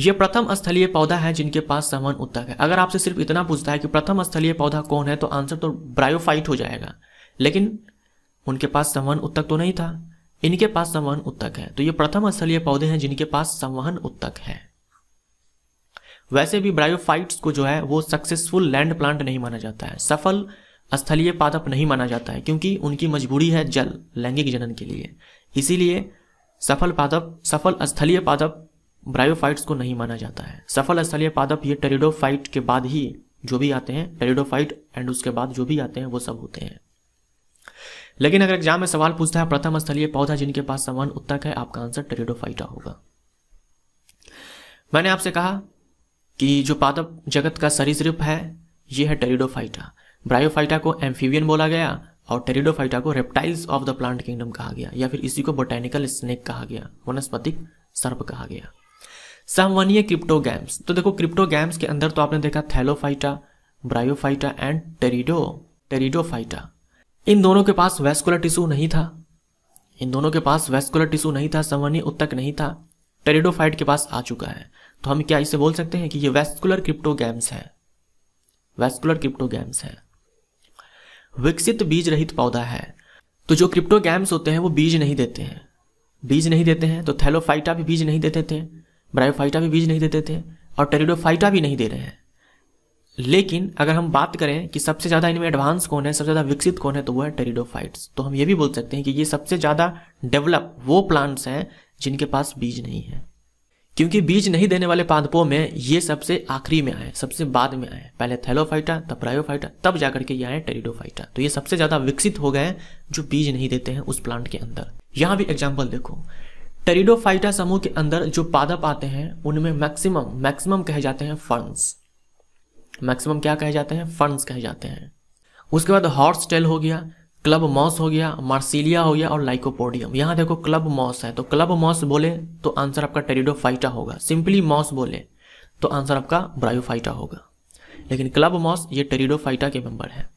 यह प्रथम स्थलीय पौधा है जिनके पास समान उत्तक है अगर आपसे सिर्फ इतना पूछता है कि प्रथम स्थलीय पौधा कौन है तो आंसर तो ब्रायोफाइट हो जाएगा लेकिन उनके पास संवहन उत्तक तो नहीं था इनके पास संवहन उत्तक है तो ये प्रथम स्थलीय पौधे हैं जिनके पास संवहन उत्तक है वैसे भी ब्रायोफाइट्स को जो है वो सक्सेसफुल लैंड प्लांट नहीं माना जाता है सफल स्थलीय पादप नहीं माना जाता है क्योंकि उनकी मजबूरी है जल लैंगिक जनन के लिए इसीलिए सफल पादप सफल स्थलीय पादप ब्रायोफाइट्स को नहीं माना जाता है सफल स्थलीय पादप ये टेरिडोफाइट के बाद ही जो भी आते हैं टेरिडोफाइट एंड उसके बाद जो भी आते हैं वो सब होते हैं लेकिन अगर एग्जाम में सवाल पूछता है प्रथम स्थलीय पौधा जिनके पास समान उत्तक है आपका आंसर टेरिडोफाइटा होगा मैंने आपसे कहा कि जो पादप जगत का सरीसृप है ये है टेरिडोफाइटा ब्रायोफाइटा को एम्फीवियन बोला गया और टेरिडोफाइटा को reptiles of the plant kingdom कहा गया या फिर इसी को बोटेनिकल स्नेक कहा गया वनस्पतिक सर्प कहा गया सामवनीय क्रिप्टोगैम्स तो देखो क्रिप्टोगैम्स के अंदर तो आपने देखा Thallophyta Bryophyta and pterido Pteridophyta इन दोनों के पास वेस्कुलर टिश्यू नहीं था इन दोनों के पास वेस्कुलर टिश्यू नहीं था सामवनीय उत्तक नहीं था टेरिडोफाइट के पास आ चुका है तो हम क्या इसे बोल सकते हैं कि ये वेस्कुलर क्रिप्टोगैम्स है वेस्कुलर क्रिप्टोगैम्स है विकसित बीज रहित पौधा है तो जो क्रिप्टोगैम्स होते हैं वो बीज नहीं देते हैं बीज नहीं देते हैं तो थैलोफाइटा भी बीज नहीं देते थे ब्रायोफाइटा भी बीज नहीं देते थे और टेरिडोफाइटा भी नहीं दे रहे हैं लेकिन अगर हम बात करें कि सबसे ज़्यादा इनमें एडवांस कौन है सबसे ज़्यादा विकसित कौन है तो वो है टेरिडोफाइट्स तो हम ये भी बोल सकते हैं कि ये सबसे ज़्यादा डेवलप वो प्लांट्स हैं जिनके पास बीज नहीं है क्योंकि बीज नहीं देने वाले पादपों में ये सबसे आखिरी में आए सबसे बाद में आए पहले थैलोफाइटा तब प्रायोफाइटा तब जाकर के ये आए टेरिडोफाइटा तो ये सबसे ज्यादा विकसित हो गए जो बीज नहीं देते हैं उस प्लांट के अंदर यहाँ भी एग्जाम्पल देखो टेरिडोफाइटा समूह के अंदर जो पादप आते हैं उनमें मैक्सिमम मैक्सिमम कहे जाते हैं फर्न्स मैक्सिमम क्या कहे जाते हैं फर्न्स कहे जाते हैं उसके बाद हॉर्स टेल हो गया क्लब मॉस हो गया मार्सिलिया हो गया और लाइकोपोडियम यहाँ देखो क्लब मॉस है तो क्लब मॉस बोले तो आंसर आपका टेरिडोफाइटा होगा सिंपली मॉस बोले तो आंसर आपका ब्रायोफाइटा होगा लेकिन क्लब मॉस ये टेरिडोफाइटा के मेंबर है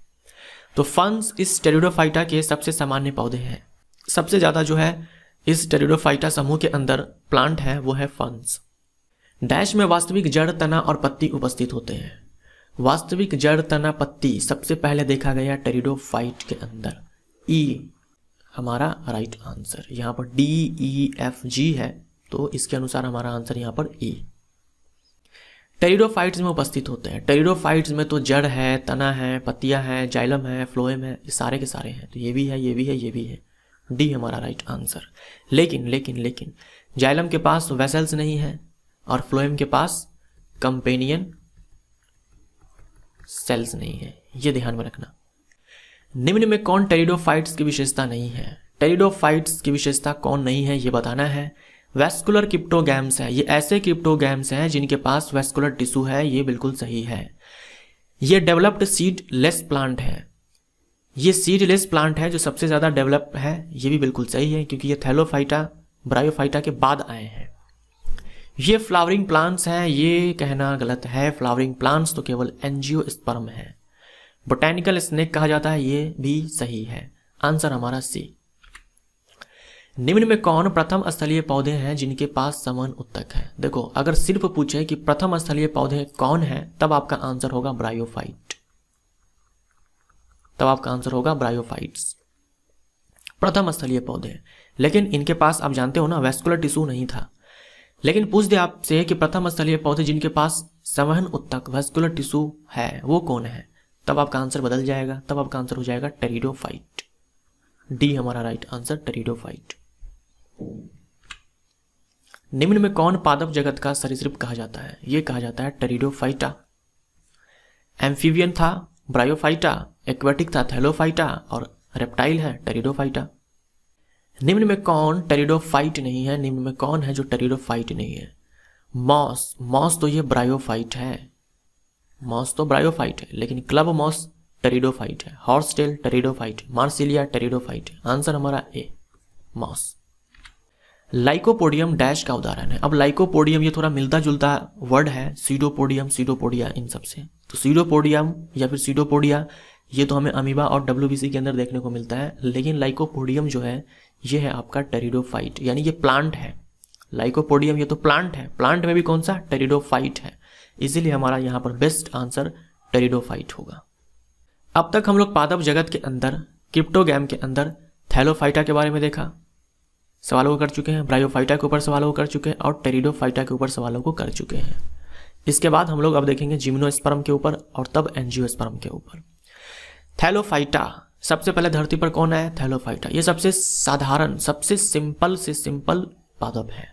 तो फंस इस टेरिडोफाइटा के सबसे सामान्य पौधे हैं सबसे ज़्यादा जो है इस टेरिडोफाइटा समूह के अंदर प्लांट है वो है फंस डैश में वास्तविक जड़ तना और पत्ती उपस्थित होते हैं वास्तविक जड़ तना पत्ती सबसे पहले देखा गया टेरिडो फाइट के अंदर ई e, हमारा राइट आंसर यहाँ पर डी ई एफ जी है तो इसके अनुसार हमारा आंसर यहाँ पर ई e। टेरिडोफाइट्स में उपस्थित होते हैं टेरिडोफाइट्स में तो जड़ है तना है पत्तियां हैं जाइलम है फ्लोएम है ये सारे के सारे हैं तो ये भी है ये भी है ये भी है डी हमारा राइट आंसर लेकिन लेकिन लेकिन जाइलम के पास वेसल्स नहीं है और फ्लोएम के पास कंपेनियन सेल्स नहीं है ये ध्यान में रखना निम्न में कौन टेरिडोफाइट्स की विशेषता नहीं है टेरिडोफाइट्स की विशेषता कौन नहीं है ये बताना है वेस्कुलर क्रिप्टोगैम्स है ये ऐसे क्रिप्टोगैम्स हैं जिनके पास वेस्कुलर टिश्यू है ये बिल्कुल सही है ये डेवलप्ड सीड लेस प्लांट है ये सीड लेस प्लांट है जो सबसे ज़्यादा डेवलप है ये भी बिल्कुल सही है क्योंकि ये थैलोफाइटा ब्रायोफाइटा के बाद आए हैं ये फ्लावरिंग प्लांट्स हैं ये कहना गलत है फ्लावरिंग प्लांट्स तो केवल एनजीओ स्पर्म है बोटेनिकल स्नेक कहा जाता है ये भी सही है आंसर हमारा सी निम्न में कौन प्रथम स्थलीय पौधे हैं जिनके पास समान उत्तक है देखो अगर सिर्फ पूछे कि प्रथम स्थलीय पौधे कौन है तब आपका आंसर होगा ब्रायोफाइट तब आपका आंसर होगा ब्रायोफाइट्स प्रथम स्थलीय पौधे लेकिन इनके पास आप जानते हो ना वेस्कुलर टिश्यू नहीं था लेकिन पूछ दे आपसे कि प्रथम स्थलीय पौधे जिनके पास संवहन उत्तक वेस्कुलर टिश्यू है वो कौन है तब आपका आंसर बदल जाएगा तब आपका आंसर हो जाएगा टेरिडोफाइट डी हमारा राइट आंसर टेरिडोफाइट निम्न में कौन पादप जगत का सरीसृप कहा जाता है यह कहा जाता है टेरिडोफाइटा एम्फीवियन था ब्रायोफाइटा एक्वेटिक था थैलोफाइटा और रेप्टाइल है टेरिडोफाइटा निम्न में कौन टेरिडोफाइट नहीं है निम्न में कौन है जो फाइट नहीं है मॉस मॉस तो ये ब्रायोफाइट है मॉस तो ब्रायोफाइट है लेकिन क्लब मॉस फाइट है horsetail phyte Marsilea pteridophyte answer हमारा ए मॉस लाइकोपोडियम डैश का उदाहरण है अब लाइकोपोडियम ये थोड़ा मिलता जुलता वर्ड है सीडोपोडियम सीडोपोडिया इन सबसे तो सीडोपोडियम या फिर सीडोपोडिया ये तो हमें अमीबा और डब्ल्यू के अंदर देखने को मिलता है लेकिन लाइकोपोडियम जो है ये है आपका टेरिडोफाइट यानी ये प्लांट है लाइकोपोडियम ये तो प्लांट है प्लांट में भी कौन सा टेरिडोफाइट है इसीलिए हमारा यहाँ पर बेस्ट आंसर टेरिडोफाइट होगा अब तक हम लोग पादप जगत के अंदर क्रिप्टोगैम के अंदर थैलोफाइटा के बारे में देखा सवालों को कर चुके हैं ब्रायोफाइटा के ऊपर सवालों को कर चुके हैं और टेरिडोफाइटा के ऊपर सवालों को कर चुके हैं इसके बाद हम लोग अब देखेंगे जिम्नोस्पर्म के ऊपर और तब एनजियोस्पर्म के ऊपर थैलोफाइटा सबसे पहले धरती पर कौन आया थैलोफाइटा ये सबसे साधारण सबसे सिंपल से सिंपल पादप है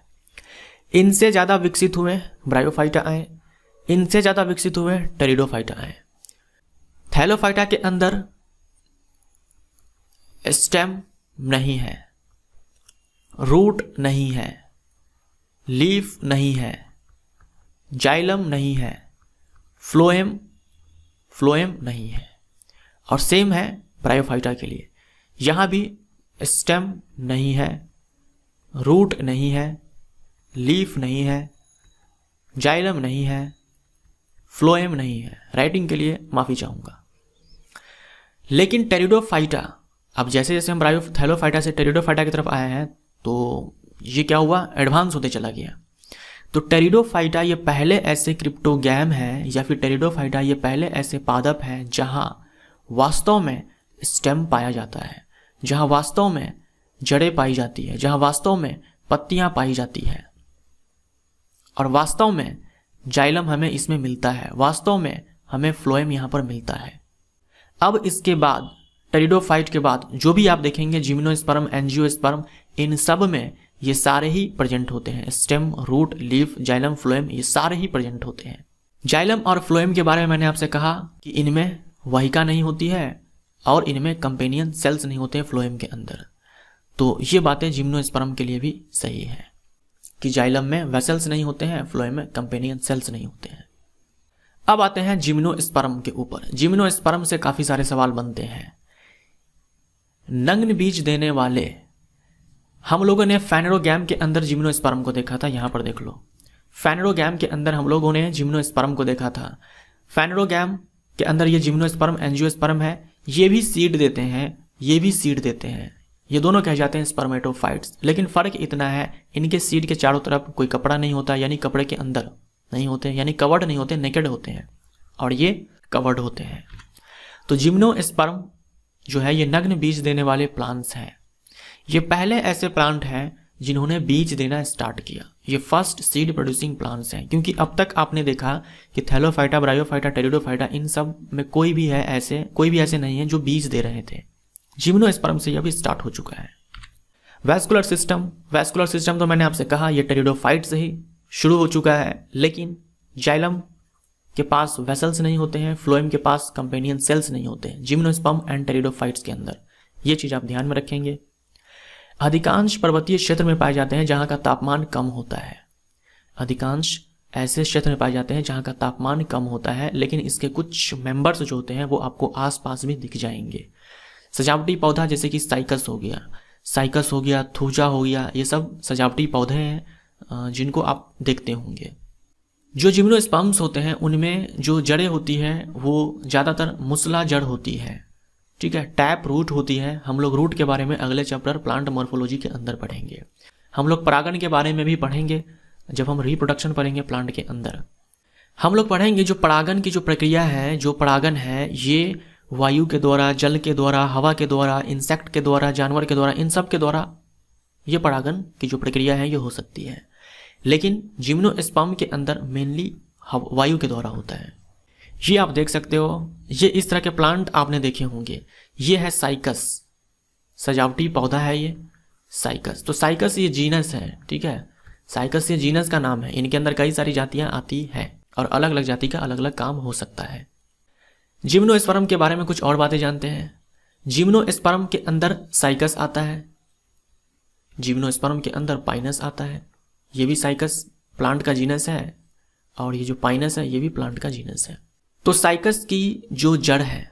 इनसे ज़्यादा विकसित हुए ब्रायोफाइटा आए इनसे ज़्यादा विकसित हुए टेरिडोफाइटा आए थैलोफाइटा के अंदर स्टेम नहीं है रूट नहीं है लीफ नहीं है जाइलम नहीं है फ्लोएम फ्लोएम नहीं है और सेम है प्रायोफाइटा के लिए यहाँ भी स्टेम नहीं है रूट नहीं है लीफ नहीं है जाइलम नहीं है फ्लोएम नहीं है राइटिंग के लिए माफ़ी चाहूँगा लेकिन टेरिडोफाइटा अब जैसे जैसे हम ब्रायो थैलोफाइटा से टेरिडोफाइटा की तरफ आए हैं तो ये क्या हुआ एडवांस होते चला गया तो टेरिडोफाइटा ये पहले ऐसे क्रिप्टोगैम है या फिर टेरिडोफाइटा ये पहले ऐसे पादप है जहाँ वास्तव में स्टेम पाया जाता है जहाँ वास्तव में जड़ें पाई जाती है जहाँ वास्तव में पत्तियाँ पाई जाती है और वास्तव में जाइलम हमें इसमें मिलता है वास्तव में हमें फ्लोएम यहाँ पर मिलता है अब इसके बाद टेरिडोफाइट के बाद जो भी आप देखेंगे जिम्नोस्पर्म एनजियोस्पर्म इन सब में ये सारे ही प्रेजेंट होते हैं stem root leaf xylem phloem ये सारे ही प्रेजेंट होते हैं जाइलम और फ्लोएम के बारे में मैंने आपसे कहा कि इनमें वहिका नहीं होती है और इनमें कंपेनियन सेल्स नहीं होते हैं फ्लोएम के अंदर तो ये बातें जिम्नोस्पर्म के लिए भी सही है कि जाइलम में वेसल्स नहीं होते हैं फ्लोएम में कंपेनियन सेल्स नहीं होते हैं अब आते हैं जिम्नोस्पर्म के ऊपर जिम्नोस्पर्म से काफ़ी सारे सवाल बनते हैं नग्न बीज देने वाले हम लोगों ने फैनरोगैम के अंदर जिम्नोस्पर्म को देखा था यहां पर देख लो फैनरोगैम के अंदर हम लोगों ने जिम्नोस्पर्म को देखा था फैनरोगैम के अंदर ये जिम्नोस्पर्म एंजियोस्पर्म है ये भी सीड देते हैं ये भी सीड देते हैं ये दोनों कह जाते हैं स्पर्मेटोफाइट्स लेकिन फ़र्क इतना है इनके सीड के चारों तरफ कोई कपड़ा नहीं होता यानी कपड़े के अंदर नहीं होते यानी कवर्ड नहीं होते नेकेड होते हैं और ये कवर्ड होते हैं तो जिम्नो स्पर्म जो है ये नग्न बीज देने वाले प्लांट्स हैं ये पहले ऐसे प्लांट हैं जिन्होंने बीज देना स्टार्ट किया ये फर्स्ट सीड प्रोड्यूसिंग प्लांट्स हैं क्योंकि अब तक आपने देखा कि थैलोफाइटा ब्रायोफाइटा टेरिडोफाइटा इन सब में कोई भी है ऐसे कोई भी ऐसे नहीं है जो बीज दे रहे थे स्पर्म से यह भी स्टार्ट हो चुका है वैस्कुलर सिस्टम वैस्कुलर सिस्टम तो मैंने आपसे कहा यह टेरिडोफाइट से ही शुरू हो चुका है लेकिन जाइलम के पास वेसल्स नहीं होते हैं फ्लोएम के पास कंपेनियन सेल्स नहीं होते हैं जिम्नोस्पम एंड टेरिडोफाइट्स के अंदर ये चीज़ आप ध्यान में रखेंगे अधिकांश पर्वतीय क्षेत्र में पाए जाते हैं जहाँ का तापमान कम होता है अधिकांश ऐसे क्षेत्र में पाए जाते हैं जहाँ का तापमान कम होता है लेकिन इसके कुछ मेंबर्स जो होते हैं वो आपको आसपास भी दिख जाएंगे सजावटी पौधा जैसे कि साइकस हो गया साइकस हो गया थूजा हो गया ये सब सजावटी पौधे हैं जिनको आप देखते होंगे जो जिम्नो होते हैं उनमें जो जड़ें होती हैं वो ज़्यादातर मुसला जड़ होती है ठीक है टैप रूट होती है हम लोग रूट के बारे में अगले चैप्टर प्लांट मॉर्फोलॉजी के अंदर पढ़ेंगे हम लोग परागण के बारे में भी पढ़ेंगे जब हम रिप्रोडक्शन पढ़ेंगे प्लांट के अंदर हम लोग पढ़ेंगे जो परागण की जो प्रक्रिया है जो परागण है ये वायु के द्वारा जल के द्वारा हवा के द्वारा इंसेक्ट के द्वारा जानवर के द्वारा इन सब के द्वारा ये परागण की जो प्रक्रिया है ये हो सकती है लेकिन जिम्नो के अंदर मेनली वायु के द्वारा होता है ये आप देख सकते हो ये इस तरह के प्लांट आपने देखे होंगे ये है साइकस सजावटी पौधा है ये साइकस तो साइकस ये जीनस है ठीक है साइकस ये जीनस का नाम है इनके अंदर कई सारी जातियां आती हैं और अलग अलग जाति का अलग अलग काम हो सकता है जिम्नो के बारे में कुछ और बातें जानते हैं जिम्नो के अंदर साइकस आता है जिम्नो के अंदर पाइनस आता है ये भी साइकस प्लांट का जीनस है और ये जो पाइनस है ये भी प्लांट का जीनस है तो साइकस की जो जड़ है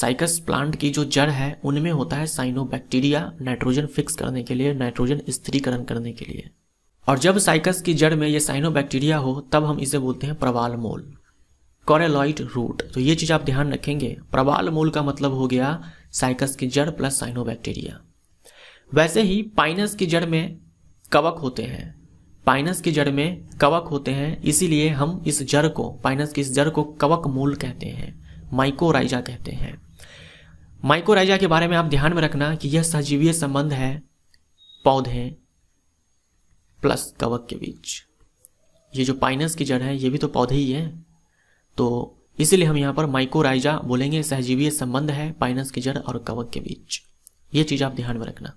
साइकस प्लांट की जो जड़ है उनमें होता है साइनोबैक्टीरिया नाइट्रोजन फिक्स करने के लिए नाइट्रोजन स्थिरीकरण करने के लिए और जब साइकस की जड़ में ये साइनोबैक्टीरिया हो तब हम इसे बोलते हैं प्रवाल मोल कॉरेलॉइट रूट तो ये चीज़ आप ध्यान रखेंगे प्रवाल मोल का मतलब हो गया साइकस की जड़ प्लस साइनोबैक्टीरिया वैसे ही पाइनस की जड़ में कवक होते हैं पाइनस की जड़ में कवक होते हैं इसीलिए हम इस जड़ को पाइनस की इस जड़ को कवक मूल कहते हैं माइकोराइजा कहते हैं माइकोराइजा के बारे में आप ध्यान में रखना कि यह सजीवीय संबंध है पौधे प्लस कवक के बीच ये जो पाइनस की जड़ है ये भी तो पौधे ही है तो इसीलिए हम यहाँ पर माइकोराइजा बोलेंगे सहजीवीय संबंध है पाइनस की जड़ और कवक के बीच ये चीज़ आप ध्यान में रखना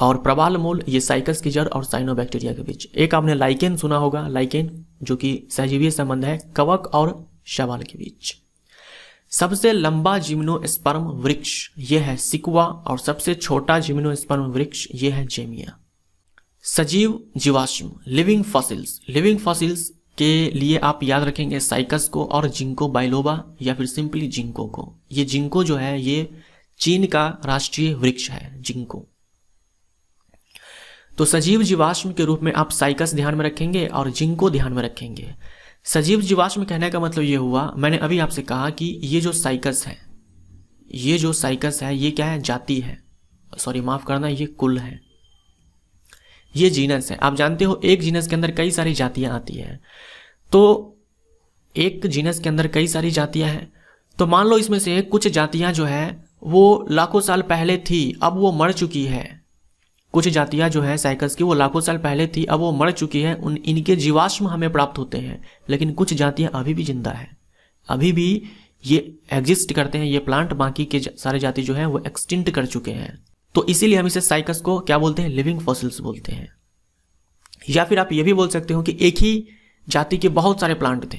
और प्रवाल मोल ये साइकस की जड़ और साइनोबैक्टीरिया के बीच एक आपने लाइकेन सुना होगा लाइकेन जो कि सहजीवीय संबंध है कवक और शवाल के बीच सबसे लंबा जिम्नो स्पर्म वृक्ष ये है सिकुआ और सबसे छोटा जिम्नो स्पर्म वृक्ष ये है जेमिया सजीव जीवाश्म लिविंग फॉसिल्स लिविंग फॉसिल्स के लिए आप याद रखेंगे साइकस को और जिंको बाइलोबा या फिर सिंपली जिंको को ये जिंको जो है ये चीन का राष्ट्रीय वृक्ष है जिंको तो सजीव जीवाश्म के रूप में आप साइकस ध्यान में रखेंगे और जिंक को ध्यान में रखेंगे सजीव जीवाश्म कहने का मतलब ये हुआ मैंने अभी आपसे कहा कि ये जो साइकस है ये जो साइकस है ये क्या है जाति है सॉरी माफ़ करना ये कुल है ये जीनस है आप जानते हो एक जीनस के अंदर कई सारी जातियां आती हैं तो एक जीनस के अंदर कई सारी जातियां हैं तो मान लो इसमें से कुछ जातियां जो है वो लाखों साल पहले थी अब वो मर चुकी है कुछ जातियां जो है साइकस की वो लाखों साल पहले थी अब वो मर चुकी है उन इनके जीवाश्म हमें प्राप्त होते हैं लेकिन कुछ जातियां अभी भी जिंदा है अभी भी ये एग्जिस्ट करते हैं ये प्लांट बाकी के सारे जाति जो है वो एक्सटिंट कर चुके हैं तो इसीलिए हम इसे साइकस को क्या बोलते हैं लिविंग फॉसिल्स बोलते हैं या फिर आप ये भी बोल सकते हो कि एक ही जाति के बहुत सारे प्लांट थे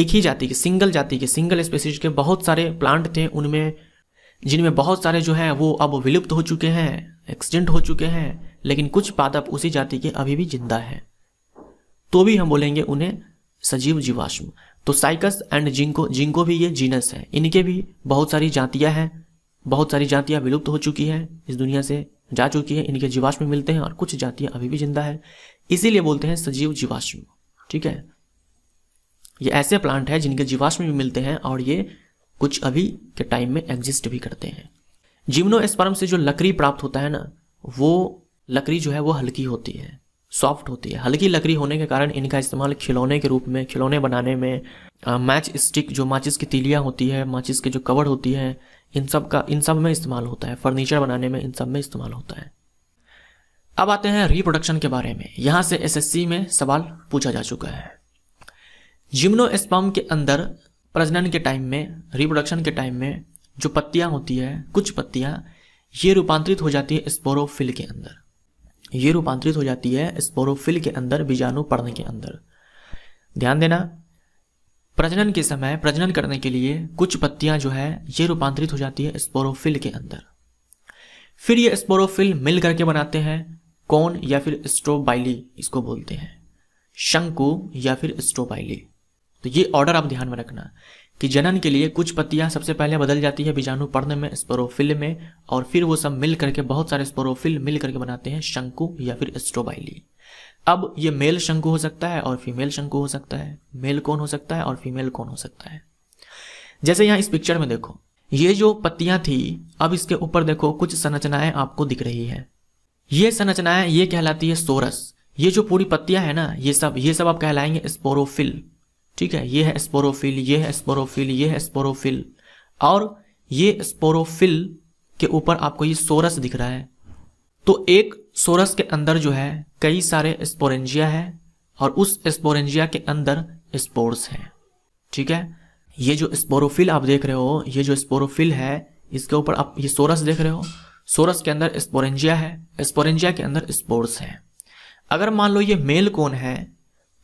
एक ही जाति के सिंगल जाति के सिंगल स्पेसीज के बहुत सारे प्लांट थे उनमें जिनमें बहुत सारे जो हैं वो अब विलुप्त हो चुके हैं एक्सटेंट हो चुके हैं लेकिन कुछ पादप उसी जाति के अभी भी जिंदा हैं तो भी हम बोलेंगे उन्हें सजीव जीवाश्म तो साइकस एंड जिंको जिंको भी ये जीनस है इनके भी बहुत सारी जातियां हैं बहुत सारी जातियां विलुप्त हो चुकी हैं इस दुनिया से जा चुकी है इनके जीवाश्म मिलते हैं और कुछ जातियां अभी भी जिंदा है इसीलिए बोलते हैं सजीव जीवाश्म ठीक है ये ऐसे प्लांट है जिनके जीवाश्म भी मिलते हैं और ये कुछ अभी के टाइम में एग्जिस्ट भी करते हैं एस्पर्म से जो लकड़ी प्राप्त होता है ना वो लकड़ी जो है वो हल्की होती है सॉफ्ट होती है हल्की लकड़ी होने के कारण इनका इस्तेमाल खिलौने के रूप में खिलौने बनाने में मैच स्टिक जो माचिस की तीलियाँ होती है माचिस के जो कवर होती है इन सब का इन सब में इस्तेमाल होता है फर्नीचर बनाने में इन सब में इस्तेमाल होता है अब आते हैं रिप्रोडक्शन के बारे में यहाँ से एसएससी में सवाल पूछा जा चुका है जिम्नो के अंदर प्रजनन के टाइम में रिप्रोडक्शन के टाइम में जो पत्तियां होती है कुछ पत्तियां ये रूपांतरित हो जाती है स्पोरोफिल के अंदर ये रूपांतरित हो जाती है स्पोरोफिल के अंदर बीजाणु पड़ने के अंदर ध्यान देना प्रजनन के समय प्रजनन करने के लिए कुछ पत्तियां जो है ये रूपांतरित हो जाती है स्पोरोफिल के अंदर फिर ये स्पोरोफिल मिल करके बनाते हैं कौन या फिर स्ट्रोबाइली इसको बोलते हैं शंकु या फिर स्ट्रोबाइली तो ये ऑर्डर आप ध्यान में रखना कि जनन के लिए कुछ पत्तियां सबसे पहले बदल जाती है बीजाणु पर्ण में स्पोरोफिल में और फिर वो सब मिल करके बहुत सारे स्पोरोफिल मिल करके बनाते हैं शंकु या फिर स्ट्रोबाइली अब ये मेल शंकु हो सकता है और फीमेल शंकु हो सकता है मेल कौन हो सकता है और फीमेल कौन हो सकता है जैसे यहां इस पिक्चर में देखो ये जो पत्तियां थी अब इसके ऊपर देखो कुछ संरचनाएं आपको दिख रही है ये संरचनाएं ये कहलाती है सोरस ये जो पूरी पत्तियां है ना ये सब ये सब आप कहलाएंगे स्पोरोफिल ठीक है ये है स्पोरोफिल ये है स्पोरोफिल ये है स्पोरोफिल और ये स्पोरोफिल के ऊपर आपको ये सोरस दिख रहा है तो एक सोरस के अंदर जो है कई सारे स्पोरेंजिया है और उस स्पोरेंजिया के अंदर स्पोर्स हैं ठीक है ये जो स्पोरोफिल आप देख रहे हो ये जो स्पोरोफिल है इसके ऊपर आप ये सोरस देख रहे हो सोरस के अंदर स्पोरेंजिया है स्पोरेंजिया के अंदर स्पोर्स है अगर मान लो ये मेल कौन है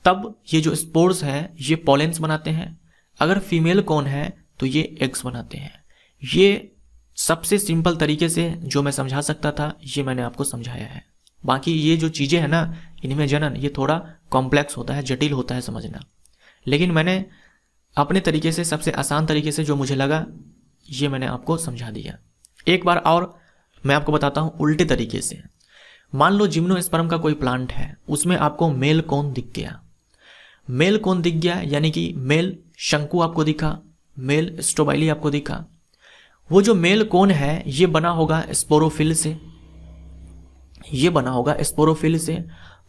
तब ये जो स्पोर्स हैं ये पोलेंस बनाते हैं अगर फीमेल कौन है तो ये एग्स बनाते हैं ये सबसे सिंपल तरीके से जो मैं समझा सकता था ये मैंने आपको समझाया है बाकी ये जो चीज़ें हैं ना इनमें जनन ये थोड़ा कॉम्प्लेक्स होता है जटिल होता है समझना लेकिन मैंने अपने तरीके से सबसे आसान तरीके से जो मुझे लगा ये मैंने आपको समझा दिया एक बार और मैं आपको बताता हूँ उल्टे तरीके से मान लो जिम्नो का कोई प्लांट है उसमें आपको मेल कौन दिख गया मेल कौन दिख गया यानी कि मेल शंकु आपको दिखा मेल स्टोबाइली आपको दिखा वो जो मेल कौन है ये बना होगा स्पोरोफिल से ये बना होगा स्पोरोफिल से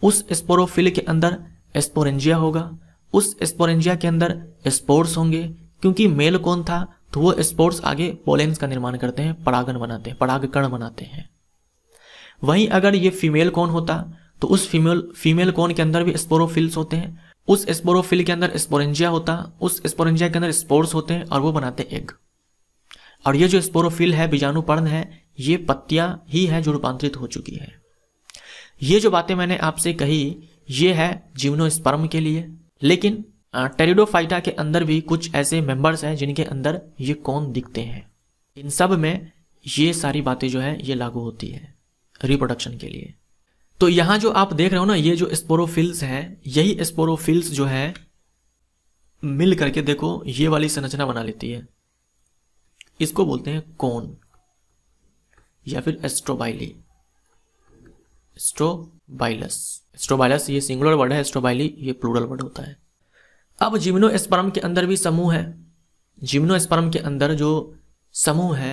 उस स्पोरोफिल के अंदर स्पोरेंजिया होगा उस स्पोरेंजिया के अंदर स्पोर्ट्स होंगे क्योंकि मेल कौन था तो वो स्पोर्ट्स आगे पोलेंस का निर्माण करते हैं परागन बनाते हैं परागकण बनाते हैं वहीं अगर ये फीमेल कौन होता तो उस फीमेल फीमेल कौन के अंदर भी स्पोरोफिल्स होते हैं उस स्पोरोफिल के अंदर स्पोरेंजिया होता उस स्पोरेंजिया के अंदर स्पोर्स होते हैं और वो बनाते एग और ये जो स्पोरोफिल है बीजाणुपर्ण है ये पत्तियां ही है जो रूपांतरित हो चुकी है ये जो बातें मैंने आपसे कही ये है जीवनोस्पर्म के लिए लेकिन टेरिडोफाइटा के अंदर भी कुछ ऐसे मेंबर्स हैं जिनके अंदर ये कौन दिखते हैं इन सब में ये सारी बातें जो है ये लागू होती है रिप्रोडक्शन के लिए तो यहां जो आप देख रहे हो ना ये जो स्पोरोफिल्स है यही स्पोरोफिल्स जो है मिल करके देखो ये वाली संरचना बना लेती है इसको बोलते हैं कोन या फिर एस्ट्रोबाइली स्ट्रोबाइलस स्ट्रोबाइलस ये सिंगुलर वर्ड है एस्ट्रोबाइली ये प्लूरल वर्ड होता है अब जिम्नो के अंदर भी समूह है जिम्नो के अंदर जो समूह है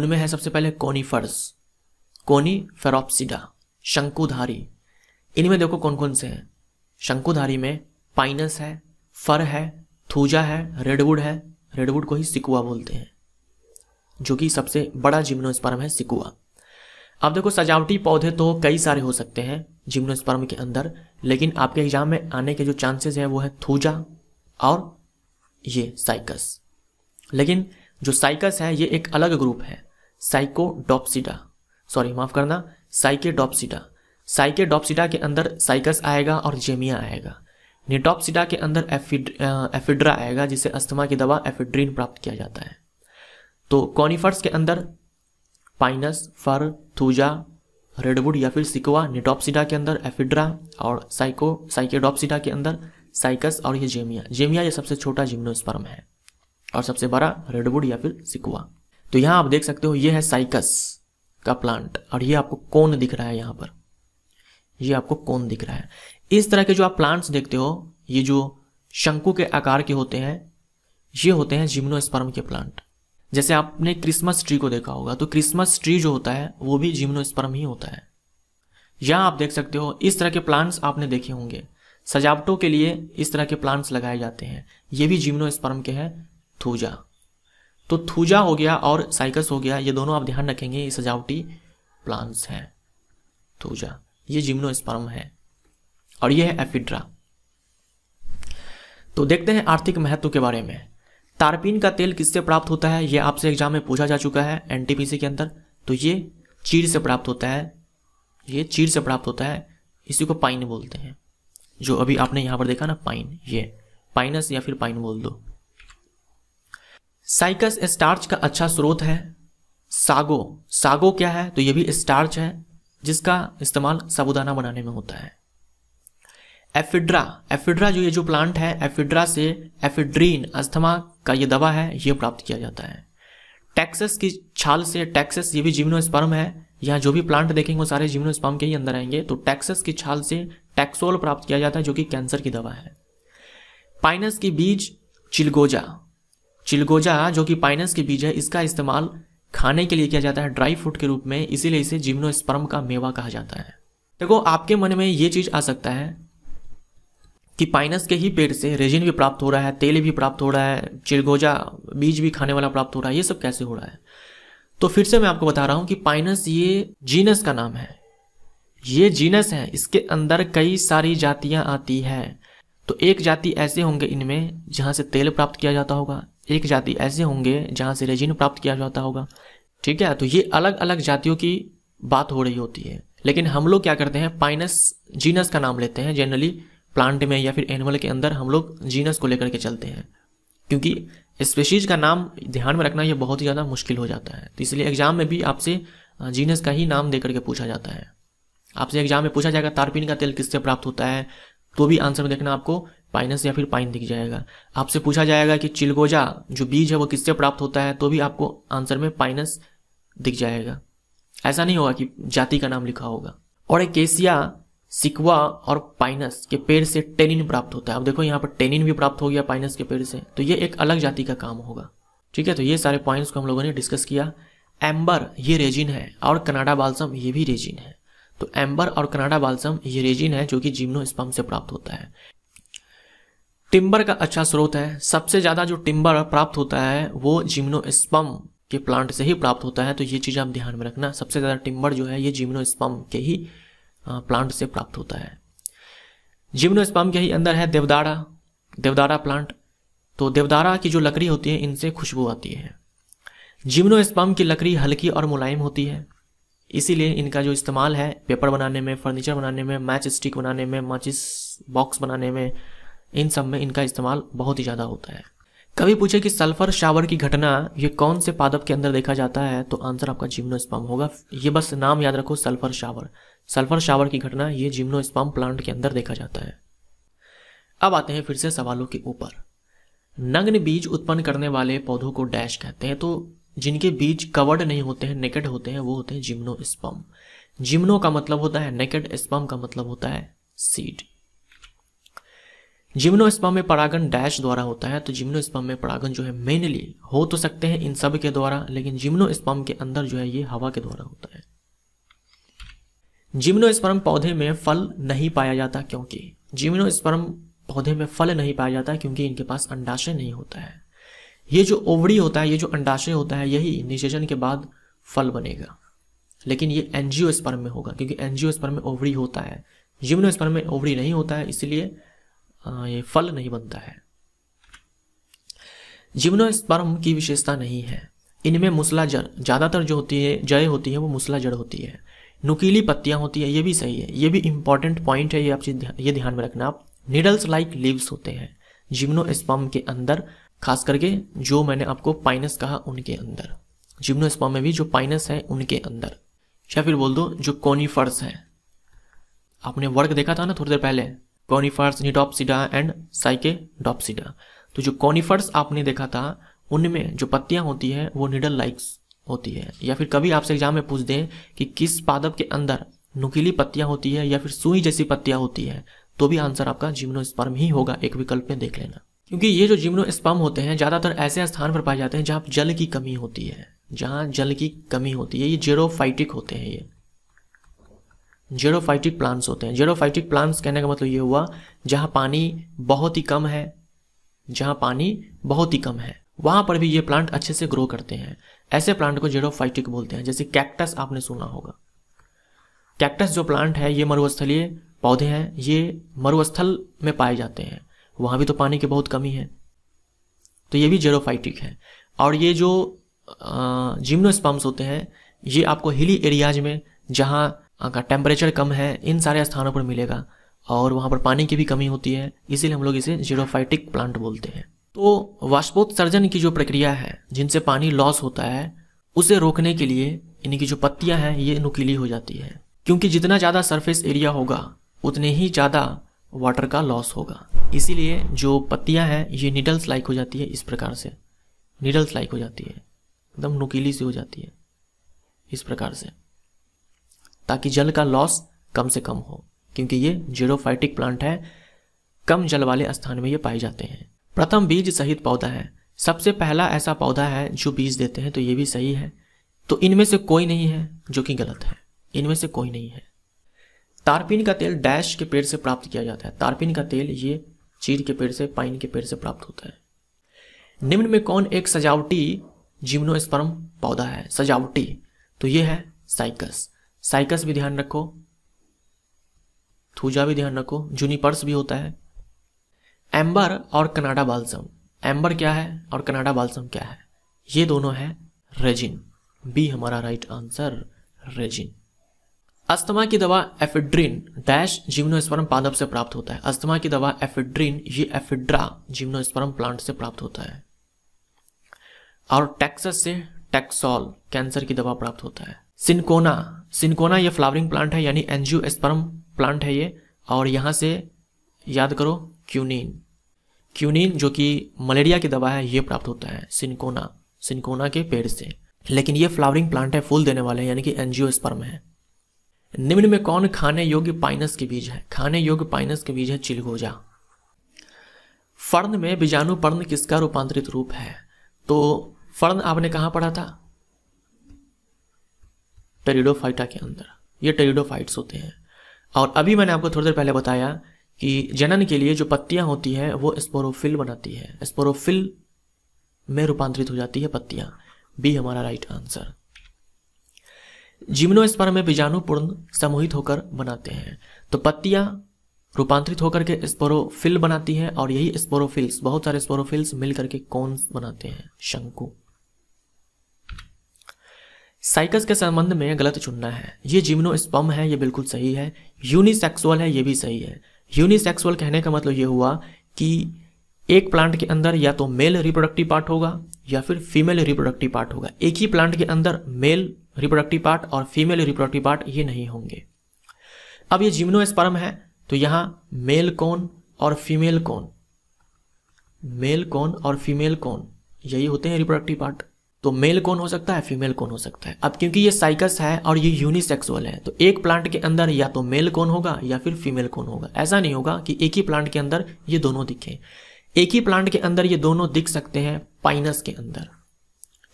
उनमें है सबसे पहले कोनीफर्स कोनी फेरोप्सिडा शंकुधारी इनमें देखो कौन कौन से हैं शंकुधारी में पाइनस है फर है थूजा है रेडवुड है रेडवुड को ही सिकुआ बोलते हैं जो कि सबसे बड़ा जिम्नोस्पर्म है सिकुआ अब देखो सजावटी पौधे तो कई सारे हो सकते हैं जिम्नोस्पर्म के अंदर लेकिन आपके एग्जाम में आने के जो चांसेस हैं वो है थूजा और ये साइकस लेकिन जो साइकस है ये एक अलग ग्रुप है साइकोडोप्सिडा सॉरी माफ करना साइकेडॉप्सिटा साइकेडॉप्सिटा के अंदर साइकस आएगा और जेमिया आएगा निटॉप्सिटा के अंदर एफिड, एफिड्रा आएगा जिसे अस्थमा की दवा एफिड्रीन प्राप्त किया जाता है तो कॉनिफर्स के अंदर पाइनस फर थूजा रेडवुड या फिर सिकवा निटॉप्सिटा के अंदर एफिड्रा और साइको साइकेडॉप्सिटा के अंदर साइकस और ये जेमिया जेमिया ये सबसे छोटा जिम्नोस्पर्म है और सबसे बड़ा रेडवुड या फिर सिकवा तो यहाँ आप देख सकते हो ये है साइकस का प्लांट और ये आपको कौन दिख रहा है यहाँ पर ये आपको कौन दिख रहा है इस तरह के जो आप प्लांट्स देखते हो ये जो शंकु के आकार के होते हैं ये होते हैं जिम्नोस्पर्म के प्लांट जैसे आपने क्रिसमस ट्री को देखा होगा तो क्रिसमस ट्री जो होता है वो भी जिम्नोस्पर्म ही होता है यहां आप देख सकते हो इस तरह के प्लांट्स आपने देखे होंगे सजावटों के लिए इस तरह के प्लांट्स लगाए जाते हैं ये भी जिम्नोस्पर्म के हैं थूजा तो थूजा हो गया और साइकस हो गया ये दोनों आप ध्यान रखेंगे ये सजावटी प्लांट्स हैं थूजा ये जिम्नोस्पर्म है और ये है एफिड्रा तो देखते हैं आर्थिक महत्व के बारे में तारपीन का तेल किससे प्राप्त होता है ये आपसे एग्जाम में पूछा जा चुका है एनटीपीसी के अंदर तो ये चीड़ से प्राप्त होता है ये चीड़ से प्राप्त होता है इसी को पाइन बोलते हैं जो अभी आपने यहाँ पर देखा ना पाइन ये पाइनस या फिर पाइन बोल दो साइकस स्टार्च का अच्छा स्रोत है सागो सागो क्या है तो यह भी स्टार्च है जिसका इस्तेमाल साबुदाना बनाने में होता है एफिड्रा एफिड्रा जो ये जो प्लांट है एफिड्रा से एफिड्रीन अस्थमा का ये दवा है ये प्राप्त किया जाता है टैक्सेस की छाल से टैक्सेस ये भी जीवनोस्पर्म है यहाँ जो भी प्लांट देखेंगे वो सारे जीवनोस्पर्म के ही अंदर आएंगे तो टैक्सेस की छाल से टैक्सोल प्राप्त किया जाता है जो कि कैंसर की दवा है पाइनस की बीज चिलगोजा चिलगोजा जो कि पाइनस के बीज है इसका इस्तेमाल खाने के लिए किया जाता है ड्राई फ्रूट के रूप में इसीलिए इसे जिम्नो का मेवा कहा जाता है देखो आपके मन में ये चीज आ सकता है कि पाइनस के ही पेड़ से रेजिन भी प्राप्त हो रहा है तेल भी प्राप्त हो रहा है चिलगोजा बीज भी खाने वाला प्राप्त हो रहा है ये सब कैसे हो रहा है तो फिर से मैं आपको बता रहा हूं कि पाइनस ये जीनस का नाम है ये जीनस है इसके अंदर कई सारी जातियां आती है तो एक जाति ऐसे होंगे इनमें जहाँ से तेल प्राप्त किया जाता होगा एक जाति ऐसे होंगे जहाँ से रेजिन प्राप्त किया जाता होगा ठीक है तो ये अलग अलग जातियों की बात हो रही होती है लेकिन हम लोग क्या करते हैं पाइनस जीनस का नाम लेते हैं जनरली प्लांट में या फिर एनिमल के अंदर हम लोग जीनस को लेकर के चलते हैं क्योंकि स्पेशीज का नाम ध्यान में रखना यह बहुत ही ज़्यादा मुश्किल हो जाता है तो इसलिए एग्जाम में भी आपसे जीनस का ही नाम दे करके पूछा जाता है आपसे एग्जाम में पूछा जाएगा तारपीन का तेल किससे प्राप्त होता है तो भी आंसर में देखना आपको पाइनस या फिर पाइन दिख जाएगा आपसे पूछा जाएगा कि चिलगोजा जो बीज है वो किससे प्राप्त होता है तो भी आपको आंसर में पाइनस दिख जाएगा ऐसा नहीं होगा कि जाति का नाम लिखा होगा और एक एकेसिया सिकवा और पाइनस के पेड़ से टेनिन प्राप्त होता है अब देखो यहाँ पर टेनिन भी प्राप्त हो गया पाइनस के पेड़ से तो ये एक अलग जाति का काम होगा ठीक है तो ये सारे पॉइंट्स को हम लोगों ने डिस्कस किया एम्बर ये रेजिन है और कनाडा बालसम ये भी रेजिन है तो एम्बर और कनाडा बालसम ये रेजिन है जो कि जिम्नो से प्राप्त होता है टिम्बर का अच्छा स्रोत है सबसे ज़्यादा जो टिम्बर प्राप्त होता है वो जिम्नो के प्लांट से ही प्राप्त होता है तो ये चीज़ आप ध्यान में रखना सबसे ज़्यादा टिम्बर जो है ये जिम्नो के ही प्लांट से प्राप्त होता है जिम्नो के ही अंदर है देवदारा देवदारा प्लांट तो देवदारा की जो लकड़ी होती है इनसे खुशबू आती है जिम्नो की लकड़ी हल्की और मुलायम होती है इसीलिए इनका जो इस्तेमाल है पेपर बनाने में फर्नीचर बनाने में मैच स्टिक बनाने में माचिस बॉक्स बनाने में इन सब में इनका इस्तेमाल बहुत ही ज़्यादा होता है कभी पूछे कि सल्फर शावर की घटना ये कौन से पादप के अंदर देखा जाता है तो आंसर आपका जिम्नो होगा ये बस नाम याद रखो सल्फर शावर सल्फर शावर की घटना ये जिम्नो प्लांट के अंदर देखा जाता है अब आते हैं फिर से सवालों के ऊपर नग्न बीज उत्पन्न करने वाले पौधों को डैश कहते हैं तो जिनके बीज कवर्ड नहीं होते हैं नेकेड होते हैं वो होते हैं जिम्नो स्पम जिम्नो का मतलब होता है नेकेड स्पम का मतलब होता है सीड जिम्नोस्पर्म में परागन डैश द्वारा होता है तो जिम्नोस्पर्म में परागन जो है मेनली हो तो सकते हैं इन सब के द्वारा लेकिन जिम्नोस्पर्म के अंदर जो है ये हवा के द्वारा होता है जिम्नोस्पर्म पौधे में फल नहीं पाया जाता क्योंकि जिम्नोस्पर्म पौधे में फल नहीं पाया जाता क्योंकि इनके पास अंडाशय नहीं होता है ये जो ओवड़ी होता है ये जो अंडाशय होता है यही निषेचन के बाद फल बनेगा लेकिन ये एनजीओस्पर्म में होगा क्योंकि एनजीओस्पर्म में ओवड़ी होता है जिम्नोस्पर्म में ओवड़ी नहीं होता है इसलिए ये फल नहीं बनता है जिम्नोस्पर्म की विशेषता नहीं है इनमें मुसला जड़ ज़्यादातर जो होती है जय होती है वो मुसला जड़ होती है नुकीली पत्तियां होती है ये भी सही है ये भी इंपॉर्टेंट पॉइंट है ये आप चीज ये ध्यान में रखना आप निडल्स लाइक लीव्स होते हैं जिम्नोस्पर्म के अंदर खास करके जो मैंने आपको पाइनस कहा उनके अंदर जिम्नोस्पर्म में भी जो पाइनस है उनके अंदर या फिर बोल दो जो कोनीफर्स है आपने वर्ग देखा था ना थोड़ी देर पहले कॉनिफर्स निटोपसिडा एंड साइकेडोपसिडा तो जो कॉनिफर्स आपने देखा था उनमें जो पत्तियां होती है वो निडल लाइक्स होती है या फिर कभी आपसे एग्जाम में पूछ दें कि किस पादप के अंदर नुकीली पत्तियां होती है या फिर सुई जैसी पत्तियां होती है तो भी आंसर आपका जिम्नोस्पर्म ही होगा एक विकल्प में देख लेना क्योंकि ये जो जिम्नोस्पर्म होते हैं ज़्यादातर ऐसे स्थान पर पाए जाते हैं जहां जल की कमी होती है जहां जल की कमी होती है ये जेरोफाइटिक होते हैं ये जेरोफाइटिक प्लांट्स होते हैं जेरोफाइटिक प्लांट्स कहने का मतलब ये हुआ जहाँ पानी बहुत ही कम है जहाँ पानी बहुत ही कम है वहाँ पर भी ये प्लांट अच्छे से ग्रो करते हैं ऐसे प्लांट को जेरोफाइटिक बोलते हैं जैसे कैक्टस आपने सुना होगा कैक्टस जो प्लांट है ये मरुस्थलीय पौधे हैं ये मरुस्थल में पाए जाते हैं वहाँ भी तो पानी की बहुत कमी है तो ये भी जेरोफाइटिक है और ये जो जिम्नोस्पम्स होते हैं ये आपको हिली एरियाज में जहाँ का टेम्परेचर कम है इन सारे स्थानों पर मिलेगा और वहाँ पर पानी की भी कमी होती है इसीलिए हम लोग इसे जीरोफाइटिक प्लांट बोलते हैं तो वाष्पोत्सर्जन की जो प्रक्रिया है जिनसे पानी लॉस होता है उसे रोकने के लिए इनकी जो पत्तियां हैं ये नुकीली हो जाती है क्योंकि जितना ज़्यादा सरफेस एरिया होगा उतने ही ज़्यादा वाटर का लॉस होगा इसीलिए जो पत्तियां हैं ये निडल्स लाइक हो जाती है इस प्रकार से निडल्स लाइक हो जाती है एकदम नुकीली सी हो जाती है इस प्रकार से ताकि जल का लॉस कम से कम हो क्योंकि ये जीरोफाइटिक प्लांट है कम जल वाले स्थान में ये पाए जाते हैं प्रथम बीज सहित पौधा है सबसे पहला ऐसा पौधा है जो बीज देते हैं तो ये भी सही है तो इनमें से कोई नहीं है जो कि गलत है इनमें से कोई नहीं है तारपीन का तेल डैश के पेड़ से प्राप्त किया जाता है तारपीन का तेल ये चीर के पेड़ से पाइन के पेड़ से प्राप्त होता है निम्न में कौन एक सजावटी जिम्नोस्पर्म पौधा है सजावटी तो ये है साइकस साइकस भी ध्यान रखो थूजा भी ध्यान रखो जूनिपर्स भी होता है एम्बर और कनाडा बालसम एम्बर क्या है और कनाडा बालसम क्या है ये दोनों है रेजिन बी हमारा राइट आंसर रेजिन अस्थमा की दवा एफिड्रिन डैश जीवनोस्परम पादप से प्राप्त होता है अस्थमा की दवा एफिड्रिन ये एफिड्रा जीवनोस्परम प्लांट से प्राप्त होता है और टैक्सस से टैक्सॉल कैंसर की दवा प्राप्त होता है सिनकोना सिनकोना ये फ्लावरिंग प्लांट है यानी एनजियो स्पर्म प्लांट है ये और यहाँ से याद करो क्यूनिन क्यूनिन जो कि मलेरिया की दवा है ये प्राप्त होता है सिनकोना सिनकोना के पेड़ से लेकिन ये फ्लावरिंग प्लांट है फूल देने वाले हैं यानी कि एनजियो स्पर्म है निम्न में कौन खाने योग्य पाइनस के बीज है खाने योग्य पाइनस के बीज है चिलगोजा फर्न में बीजाणु पर्ण किसका रूपांतरित रूप है तो फर्न आपने कहाँ पढ़ा था टेरिडोफाइटा के अंदर ये टेरिडोफाइट्स होते हैं और अभी मैंने आपको थोड़ी देर पहले बताया कि जनन के लिए जो पत्तियां होती हैं वो स्पोरोफिल बनाती है स्पोरोफिल में रूपांतरित हो जाती है पत्तियां बी हमारा राइट आंसर जीवनोस्पर्म में बीजाणुपूर्ण समूहित होकर बनाते हैं तो पत्तियां रूपांतरित होकर के स्पोरोफिल बनाती हैं और यही स्पोरोफिल्स बहुत सारे स्पोरोफिल्स मिलकर के कौन बनाते हैं शंकु साइकस के संबंध में गलत चुनना है ये जिम्नो स्पम है ये बिल्कुल सही है यूनिसेक्सुअल है ये भी सही है यूनिसेक्सुअल कहने का मतलब ये हुआ कि एक प्लांट के अंदर या तो मेल रिप्रोडक्टिव पार्ट होगा या फिर फीमेल रिप्रोडक्टिव पार्ट होगा एक ही प्लांट के अंदर मेल रिप्रोडक्टिव पार्ट और फीमेल रिप्रोडक्टिव पार्ट ये नहीं होंगे अब ये जिम्नो स्पर्म है तो यहाँ मेल कौन और फीमेल कौन मेल कौन और फीमेल कौन यही होते हैं रिप्रोडक्टिव पार्ट तो मेल कौन हो सकता है फीमेल कौन हो सकता है अब क्योंकि ये साइकस है और ये यूनिसेक्सुअल है तो एक प्लांट के अंदर या तो मेल कौन होगा या फिर फीमेल कौन होगा ऐसा नहीं होगा कि एक ही प्लांट के अंदर ये दोनों दिखें एक ही प्लांट के अंदर ये दोनों दिख सकते हैं पाइनस के अंदर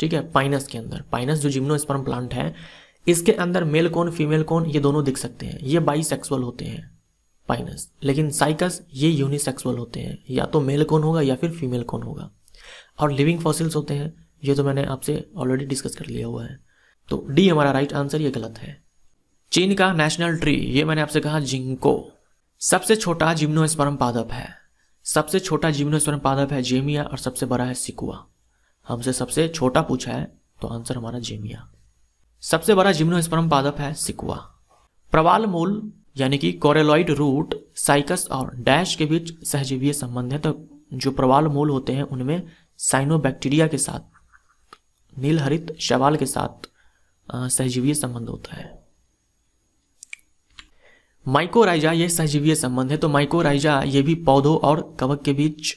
ठीक है पाइनस के अंदर पाइनस जो जिम्नोस्पर्म प्लांट है इसके अंदर मेल कौन फीमेल कौन ये दोनों दिख सकते हैं ये बाइसेक्सुअल होते हैं पाइनस लेकिन साइकस ये यूनिसेक्सुअल होते हैं या तो मेल कौन होगा या फिर फीमेल कौन होगा और लिविंग फॉसिल्स होते हैं ये तो मैंने आपसे ऑलरेडी डिस्कस कर लिया हुआ है तो डी हमारा राइट आंसर ये गलत है चीन का नेशनल ट्री ये मैंने आपसे कहा जिंको सबसे छोटा जिम्नोस्पर्म पादप है सबसे छोटा जिम्नोस्पर्म पादप है जेमिया और सबसे बड़ा है सिकुआ हमसे सबसे छोटा पूछा है तो आंसर हमारा जेमिया सबसे बड़ा जिम्नोस्पर्म पादप है सिकुआ प्रवाल मूल यानी कि कोरेलॉइड रूट साइकस और डैश के बीच सहजीवीय संबंध है तो जो प्रवाल मूल होते हैं उनमें साइनोबैक्टीरिया के साथ नीलहरित शवाल के साथ सहजीवीय संबंध होता है माइकोराइजा यह सहजीवीय संबंध है तो माइकोराइजा ये भी पौधों और कवक के बीच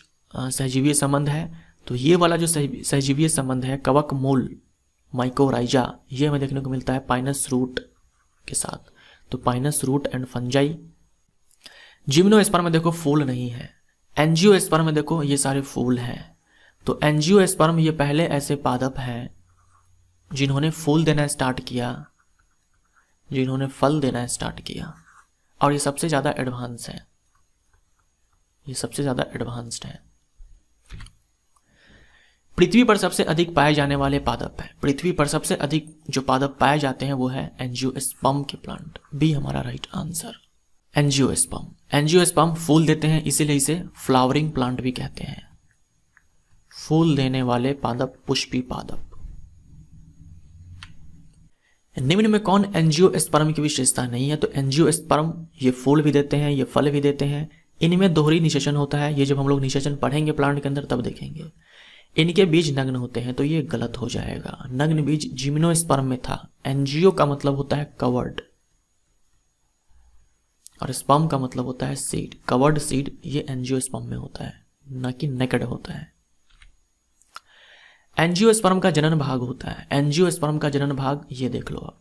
सहजीवीय संबंध है तो ये वाला जो सहजीवीय संबंध है कवक मूल माइकोराइजा ये हमें देखने को मिलता है पाइनस रूट के साथ तो Pinus root and fungi gymno में देखो फूल नहीं है एनजीओ में देखो ये सारे फूल हैं तो स्पर्म ये पहले ऐसे पादप हैं जिन्होंने फूल देना स्टार्ट किया जिन्होंने फल देना स्टार्ट किया और ये सबसे ज़्यादा एडवांस है ये सबसे ज़्यादा एडवांस्ड है पृथ्वी पर सबसे अधिक पाए जाने वाले पादप है पृथ्वी पर सबसे अधिक जो पादप पाए जाते हैं वो है एनजीओ एनजियोस्पम के प्लांट बी हमारा right answer angio angio angiosperm फूल देते हैं इसीलिए इसे फ्लावरिंग प्लांट भी कहते हैं फूल देने वाले पादप पुष्पी पादप निम्न में कौन एनजीओ स्पर्म की विशेषता नहीं है तो एनजीओ स्पर्म ये फूल भी देते हैं ये फल भी देते हैं इनमें दोहरी निषेचन होता है ये जब हम लोग निषेचन पढ़ेंगे प्लांट के अंदर तब देखेंगे इनके बीज नग्न होते हैं तो ये गलत हो जाएगा नग्न बीज जिमिनो स्पर्म में था एनजीओ का मतलब होता है कवर्ड और स्पर्म का मतलब होता है सीड कवर्ड सीड ये एनजीओ स्पर्म में होता है ना कि नेकड होता है एनजीओ स्पर्म का जनन भाग होता है एनजीओ स्पर्म का जनन भाग ये देख लो आप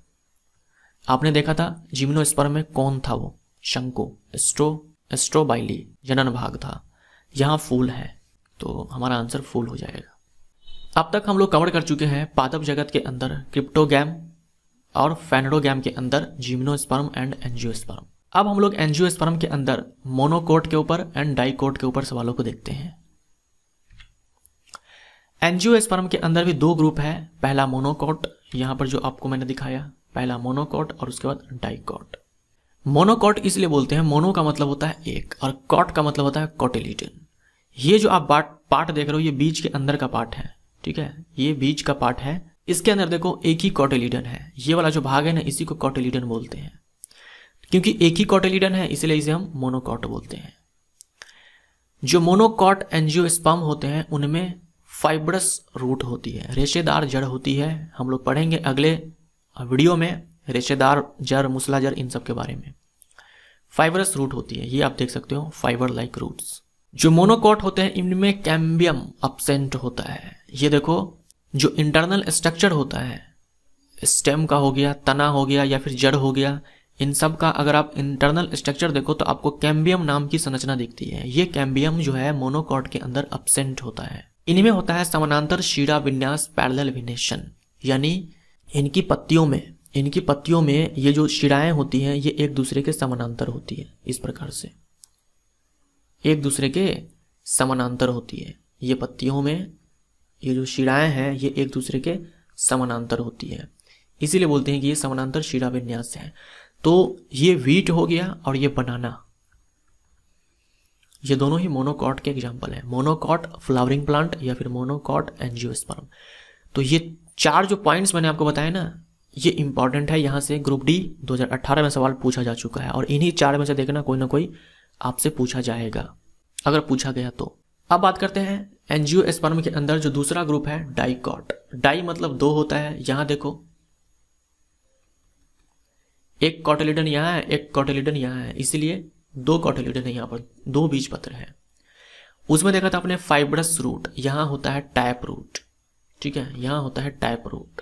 आपने देखा था स्पर्म में कौन था वो शंको एस्ट्रो एस्ट्रोबाइली जनन भाग था यहां फूल है तो हमारा आंसर फूल हो जाएगा अब तक हम लोग कवर कर चुके हैं पादप जगत के अंदर क्रिप्टोगैम और फैनडोगैम के अंदर जिम्नोस्पर्म एंड स्पर्म अब हम लोग एनजियोस्पर्म के अंदर मोनोकोट के ऊपर एंड डाइकोट के ऊपर सवालों को देखते हैं एंजियोस्पर्म के अंदर भी दो ग्रुप है पहला मोनोकॉट यहां पर जो आपको मैंने दिखाया पहला मोनोकॉट और उसके बाद डाइकॉट मोनोकॉट इसलिए बोलते हैं मोनो का मतलब होता है एक और कॉट का मतलब होता है कॉटेलिटिन ये जो आप बाट पार्ट देख रहे हो ये बीज के अंदर का पार्ट है ठीक है ये बीज का पार्ट है इसके अंदर देखो एक ही कॉटेलिडन है ये वाला जो भाग है ना इसी को कॉटेलिडन बोलते हैं क्योंकि एक ही कॉटेलिडन है इसलिए इसे हम मोनोकॉट बोलते हैं जो मोनोकॉट एंजियोस्पर्म होते हैं उनमें फाइब्रस रूट होती है रेशेदार जड़ होती है हम लोग पढ़ेंगे अगले वीडियो में रेशेदार जड़ मुसला जड़ इन सब के बारे में फाइबरस रूट होती है ये आप देख सकते हो फाइबर लाइक रूट्स जो मोनोकॉट होते हैं इनमें कैम्बियम अपसेंट होता है ये देखो जो इंटरनल स्ट्रक्चर होता है स्टेम का हो गया तना हो गया या फिर जड़ हो गया इन सब का अगर आप इंटरनल स्ट्रक्चर देखो तो आपको कैम्बियम नाम की संरचना दिखती है ये कैम्बियम जो है मोनोकॉट के अंदर अपसेंट होता है इनमें होता है समानांतर शिरा विन्यास पैरल विनेशन यानी इनकी पत्तियों में इनकी पत्तियों में ये जो शिराएं होती हैं ये एक दूसरे के समानांतर होती है इस प्रकार से एक दूसरे के समानांतर होती है ये पत्तियों में ये जो शिराएं हैं ये एक दूसरे के समानांतर होती है इसीलिए बोलते हैं कि ये समानांतर शिरा विन्यास है तो ये वीट हो गया और ये बनाना ये दोनों ही मोनोकॉट के एग्जाम्पल हैं मोनोकॉट फ्लावरिंग प्लांट या फिर मोनोकॉट एनजियोस्पर्म तो ये चार जो पॉइंट्स मैंने आपको बताया ना ये इंपॉर्टेंट है यहाँ से ग्रुप डी 2018 में सवाल पूछा जा चुका है और इन्हीं चार में से देखना कोई ना कोई आपसे पूछा जाएगा अगर पूछा गया तो अब बात करते हैं एनजीओ स्पर्म के अंदर जो दूसरा ग्रुप है डाइकॉट डाई मतलब दो होता है यहां देखो एक कॉटेलिडन यहां है एक कॉटेलिडन यहां है इसलिए दो कॉटिल्यूडन है यहाँ पर दो बीज पत्र है उसमें देखा था आपने फाइब्रस रूट यहां होता है टाइप रूट ठीक है यहां होता है टाइप रूट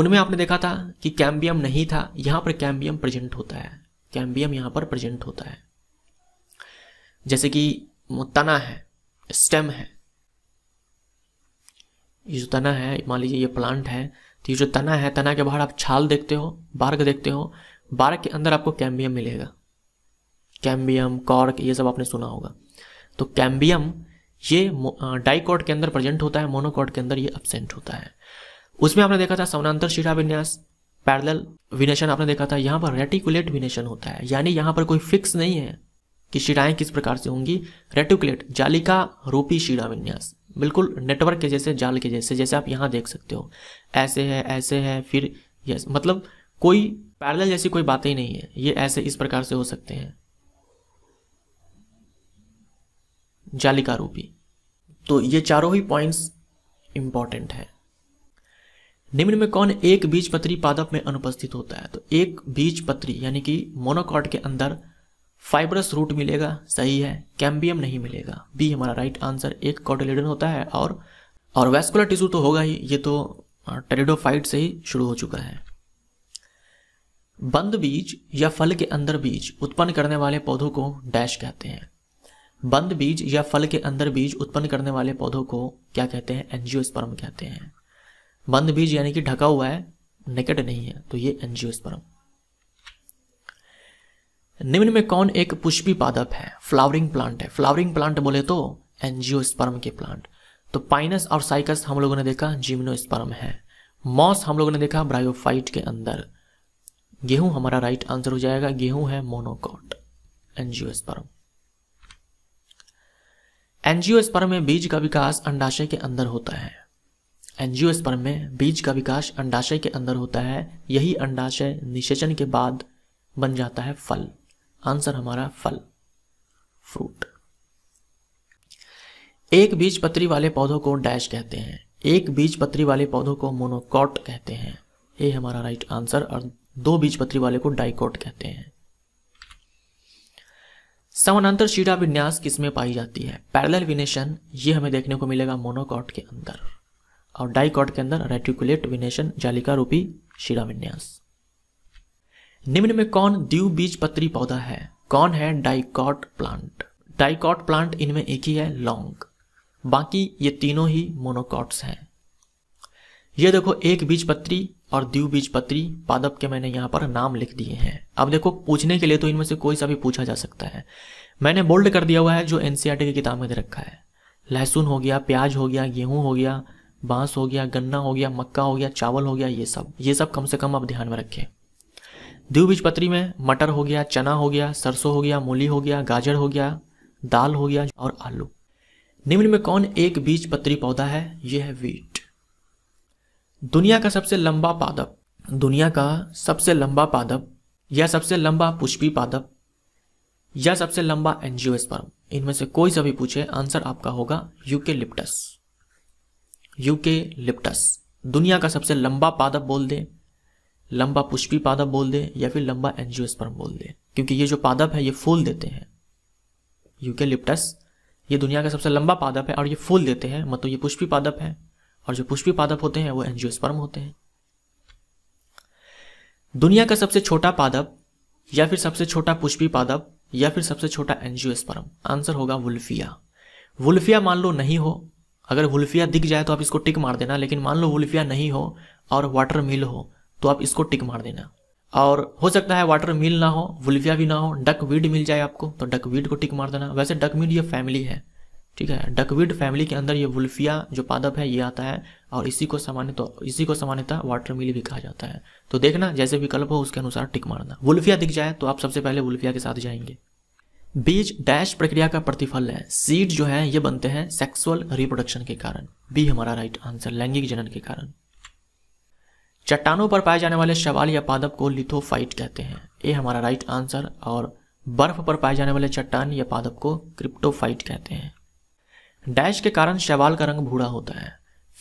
उनमें आपने देखा था कि कैम्बियम नहीं था यहां पर कैम्बियम प्रेजेंट होता है कैम्बियम यहां पर प्रेजेंट होता है जैसे कि तना है स्टेम है ये जो तना है मान लीजिए ये प्लांट है तो ये जो तना है तना के बाहर आप छाल देखते हो बार्ग देखते हो बार्ग के अंदर आपको कैम्बियम मिलेगा कैम्बियम कॉर्क ये सब आपने सुना होगा तो कैम्बियम ये डाइकॉट के अंदर प्रेजेंट होता है मोनोकॉट के अंदर ये एबसेंट होता है उसमें आपने देखा था समानांतर शीरा विन्यास पैरल विनेशन आपने देखा था यहाँ पर रेटिकुलेट विनेशन होता है यानी यहाँ पर कोई फिक्स नहीं है कि शिराएं किस प्रकार से होंगी रेटिकुलेट जालिका रूपी शीरा विन्यास बिल्कुल नेटवर्क के जैसे जाल के जैसे जैसे आप यहाँ देख सकते हो ऐसे है ऐसे है फिर यस मतलब कोई पैरल जैसी कोई बातें ही नहीं है ये ऐसे इस प्रकार से हो सकते हैं जालिका रूपी तो ये चारों ही पॉइंट्स इंपॉर्टेंट हैं निम्न में कौन एक बीज पत्री पादप में अनुपस्थित होता है तो एक बीज पत्री यानी कि मोनोकॉट के अंदर फाइब्रस रूट मिलेगा सही है कैम्बियम नहीं मिलेगा बी हमारा राइट आंसर एक कॉटिलेडन होता है और और वेस्कुलर टिश्यू तो होगा ही ये तो टेरिडोफाइट से ही शुरू हो चुका है बंद बीज या फल के अंदर बीज उत्पन्न करने वाले पौधों को डैश कहते हैं बंद बीज या फल के अंदर बीज उत्पन्न करने वाले पौधों को क्या कहते हैं एंजियोस्पर्म कहते हैं बंद बीज यानी कि ढका हुआ है निकट नहीं है तो ये एंजियोस्पर्म निम्न में कौन एक पुष्पी पादप है फ्लावरिंग प्लांट है फ्लावरिंग प्लांट बोले तो एंजियोस्पर्म के प्लांट तो पाइनस और साइकस हम लोगों ने देखा जिम्नोस्पर्म है मॉस हम लोगों ने देखा ब्रायोफाइट के अंदर गेहूं हमारा राइट आंसर हो जाएगा गेहूं है मोनोकॉट एंजियोस्पर्म एंजियोस्पर्म में बीज का विकास अंडाशय के अंदर होता है एंजियोस्पर्म में बीज का विकास अंडाशय के अंदर होता है यही अंडाशय निषेचन के बाद बन जाता है फल आंसर हमारा फल फ्रूट एक बीज पत्री वाले पौधों को डैश कहते हैं एक बीज पत्री वाले पौधों को मोनोकॉट कहते हैं ये हमारा राइट आंसर और दो बीज पत्री वाले को डाइकोट कहते हैं समानांतर शीरा विन्यास किसमें पाई जाती है पैरेलल विनेशन ये हमें देखने को मिलेगा मोनोकॉट के अंदर और डाइकॉट के अंदर रेटिकुलेट विनेशन जालिका रूपी शीरा विन्यास निम्न में कौन द्यू बीज पत्री पौधा है कौन है डाइकॉट प्लांट डाइकॉट प्लांट इनमें एक ही है लॉन्ग बाकी ये तीनों ही मोनोकॉट्स हैं ये देखो एक बीज पत्री और द्यू बीज पत्री पादप के मैंने यहाँ पर नाम लिख दिए हैं अब देखो पूछने के लिए तो इनमें से कोई सा भी पूछा जा सकता है मैंने बोल्ड कर दिया हुआ है जो एनसीआरटी की किताब में दे रखा है लहसुन हो गया प्याज हो गया गेहूं हो गया बांस हो गया गन्ना हो गया मक्का हो गया चावल हो गया ये सब ये सब कम से कम आप ध्यान में रखें बीज पत्री में मटर हो गया चना हो गया सरसों हो गया मूली हो गया गाजर हो गया दाल हो गया और आलू निम्न में कौन एक बीज पौधा है यह है वीट दुनिया का सबसे लंबा पादप दुनिया का सबसे लंबा पादप या सबसे लंबा पुष्पी पादप या सबसे लंबा स्पर्म इनमें से कोई सभी पूछे आंसर आपका होगा यूके लिप्टस यूके लिप्टस दुनिया का सबसे लंबा पादप बोल दे लंबा पुष्पी पादप बोल दे या फिर लंबा स्पर्म बोल दे क्योंकि ये जो पादप है ये फूल देते हैं यूके लिप्टस ये दुनिया का सबसे लंबा पादप है और ये फूल देते हैं मतलब ये पुष्पी पादप है और जो पुष्पी पादप होते हैं वो एंजियोस्पर्म होते हैं दुनिया का सबसे छोटा पादप या फिर सबसे छोटा पुष्पी पादप या फिर सबसे छोटा एंजियोस्पर्म आंसर होगा वुल्फिया वुल्फिया मान लो नहीं हो अगर वुल्फिया दिख जाए तो आप इसको टिक मार देना लेकिन मान लो वुल्फिया नहीं हो और वाटर मिल हो तो आप इसको टिक मार देना और हो सकता है वाटर मिल ना हो वुल्फिया भी ना हो डक वीड मिल जाए आपको तो डक वीड को टिक मार देना वैसे डक वीड ये फैमिली है ठीक है डकविड फैमिली के अंदर ये वुल्फिया जो पादप है ये आता है और इसी को सामान्य तो इसी को सामान्यतः वाटर मिली भी कहा जाता है तो देखना जैसे विकल्प हो उसके अनुसार टिक मारना वुल्फिया दिख जाए तो आप सबसे पहले वुल्फिया के साथ जाएंगे बीज डैश प्रक्रिया का प्रतिफल है सीड जो है ये बनते हैं सेक्सुअल रिप्रोडक्शन के कारण बी हमारा राइट आंसर लैंगिक जनन के कारण चट्टानों पर पाए जाने वाले शवाल या पादप को लिथोफाइट कहते हैं ए हमारा राइट आंसर और बर्फ पर पाए जाने वाले चट्टान या पादप को क्रिप्टोफाइट कहते हैं डैश के कारण शैवाल का रंग भूरा होता है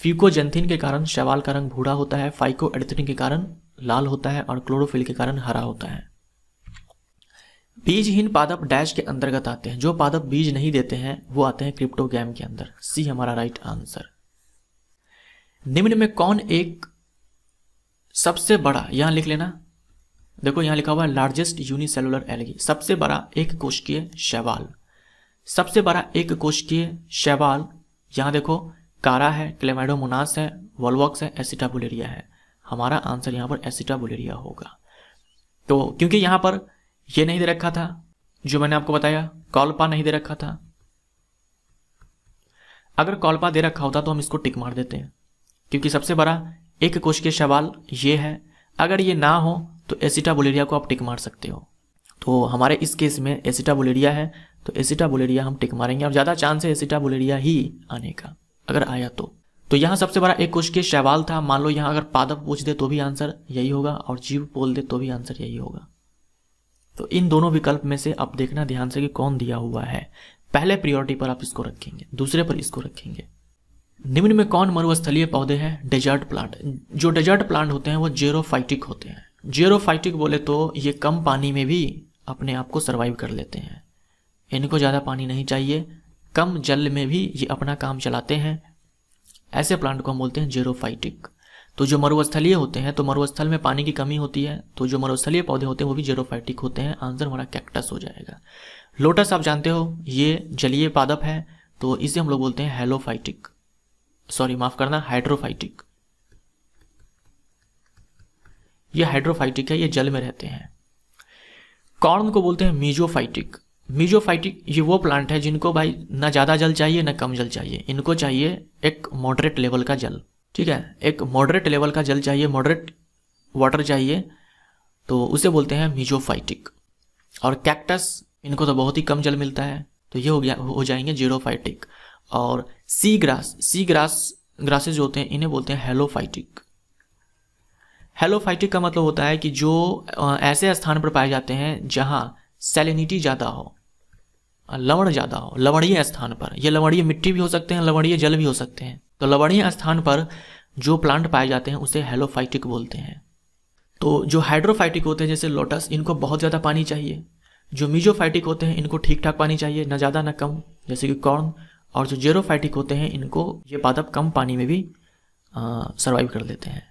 फ्यूकोजेंथिन के कारण शैवाल का रंग भूरा होता है फाइको के कारण लाल होता है और क्लोरोफिल के कारण हरा होता है बीजहीन पादप डैश के अंतर्गत आते हैं जो पादप बीज नहीं देते हैं वो आते हैं क्रिप्टोगैम के अंदर सी हमारा राइट आंसर निम्न में कौन एक सबसे बड़ा यहां लिख लेना देखो यहां लिखा हुआ है लार्जेस्ट यूनिसेलुलर एलगी सबसे बड़ा एक कोशकीय शैवाल सबसे बड़ा एक कोशकीय शैवाल यहाँ देखो कारा है क्लेमाइडोमोनास है वोलवॉक्स है एसिटाबुलेरिया है हमारा आंसर यहाँ पर एसिटाबुलेरिया होगा तो क्योंकि यहाँ पर ये नहीं दे रखा था जो मैंने आपको बताया कॉल्पा नहीं दे रखा था अगर कॉल्पा दे रखा होता तो हम इसको टिक मार देते हैं क्योंकि सबसे बड़ा एक कोशकीय शैवाल ये है अगर ये ना हो तो एसिटाबुलेरिया को आप टिक मार सकते हो तो हमारे इस केस में एसिटाबुलेरिया है तो एसिटा बुलेरिया हम टिक मारेंगे और ज़्यादा चांस है एसिटा बुलेरिया ही आने का अगर आया तो तो यहाँ सबसे बड़ा एक के शैवाल था मान लो यहाँ अगर पादप पूछ दे तो भी आंसर यही होगा और जीव बोल दे तो भी आंसर यही होगा तो इन दोनों विकल्प में से अब देखना ध्यान से कि कौन दिया हुआ है पहले प्रियोरिटी पर आप इसको रखेंगे दूसरे पर इसको रखेंगे निम्न में कौन मरुस्थलीय पौधे हैं डेजर्ट प्लांट जो डेजर्ट प्लांट होते हैं वो जेरोफाइटिक होते हैं जेरोफाइटिक बोले तो ये कम पानी में भी अपने आप को सर्वाइव कर लेते हैं इनको ज़्यादा पानी नहीं चाहिए कम जल में भी ये अपना काम चलाते हैं ऐसे प्लांट को हम बोलते हैं जेरोफाइटिक तो जो मरुस्थलीय होते हैं तो मरुस्थल में पानी की कमी होती है तो जो मरुस्थलीय पौधे होते हैं वो भी जेरोफाइटिक होते हैं आंसर हमारा कैक्टस हो जाएगा लोटस आप जानते हो ये जलीय पादप है तो इसे हम लोग बोलते हैं हेलोफाइटिक सॉरी माफ करना हाइड्रोफाइटिक ये हाइड्रोफाइटिक है ये जल में रहते हैं कॉर्न को बोलते हैं मीजोफाइटिक मीजोफाइटिक ये वो प्लांट है जिनको भाई ना ज़्यादा जल चाहिए ना कम जल चाहिए इनको चाहिए एक मॉडरेट लेवल का जल ठीक है एक मॉडरेट लेवल का जल चाहिए मॉडरेट वाटर चाहिए तो उसे बोलते हैं मीजोफाइटिक और कैक्टस इनको तो बहुत ही कम जल मिलता है तो ये हो गया हो जाएंगे जीरोफाइटिक और sea grass sea grass grasses जो होते हैं इन्हें बोलते हैं हेलोफाइटिक हेलोफाइटिक का मतलब होता है कि जो ऐसे स्थान पर पाए जाते हैं जहाँ सेलिनिटी ज़्यादा हो लवण ज़्यादा हो लवणीय स्थान पर यह लवणीय मिट्टी भी हो सकते हैं लवणीय जल भी हो सकते हैं तो लवणीय स्थान पर जो प्लांट पाए जाते हैं उसे हेलोफाइटिक बोलते हैं तो जो हाइड्रोफाइटिक होते हैं जैसे लोटस इनको बहुत ज़्यादा पानी चाहिए जो मीजोफाइटिक होते हैं इनको ठीक ठाक पानी चाहिए ना ज़्यादा ना कम जैसे कि कॉर्न और जो जेरोफाइटिक होते हैं इनको ये पादप कम पानी में भी सर्वाइव कर लेते हैं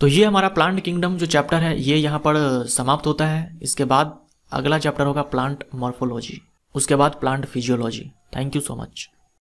तो ये हमारा प्लांट किंगडम जो चैप्टर है ये यहाँ पर समाप्त होता है इसके बाद अगला चैप्टर होगा प्लांट मॉर्फोलॉजी उसके बाद plant physiology thank you so much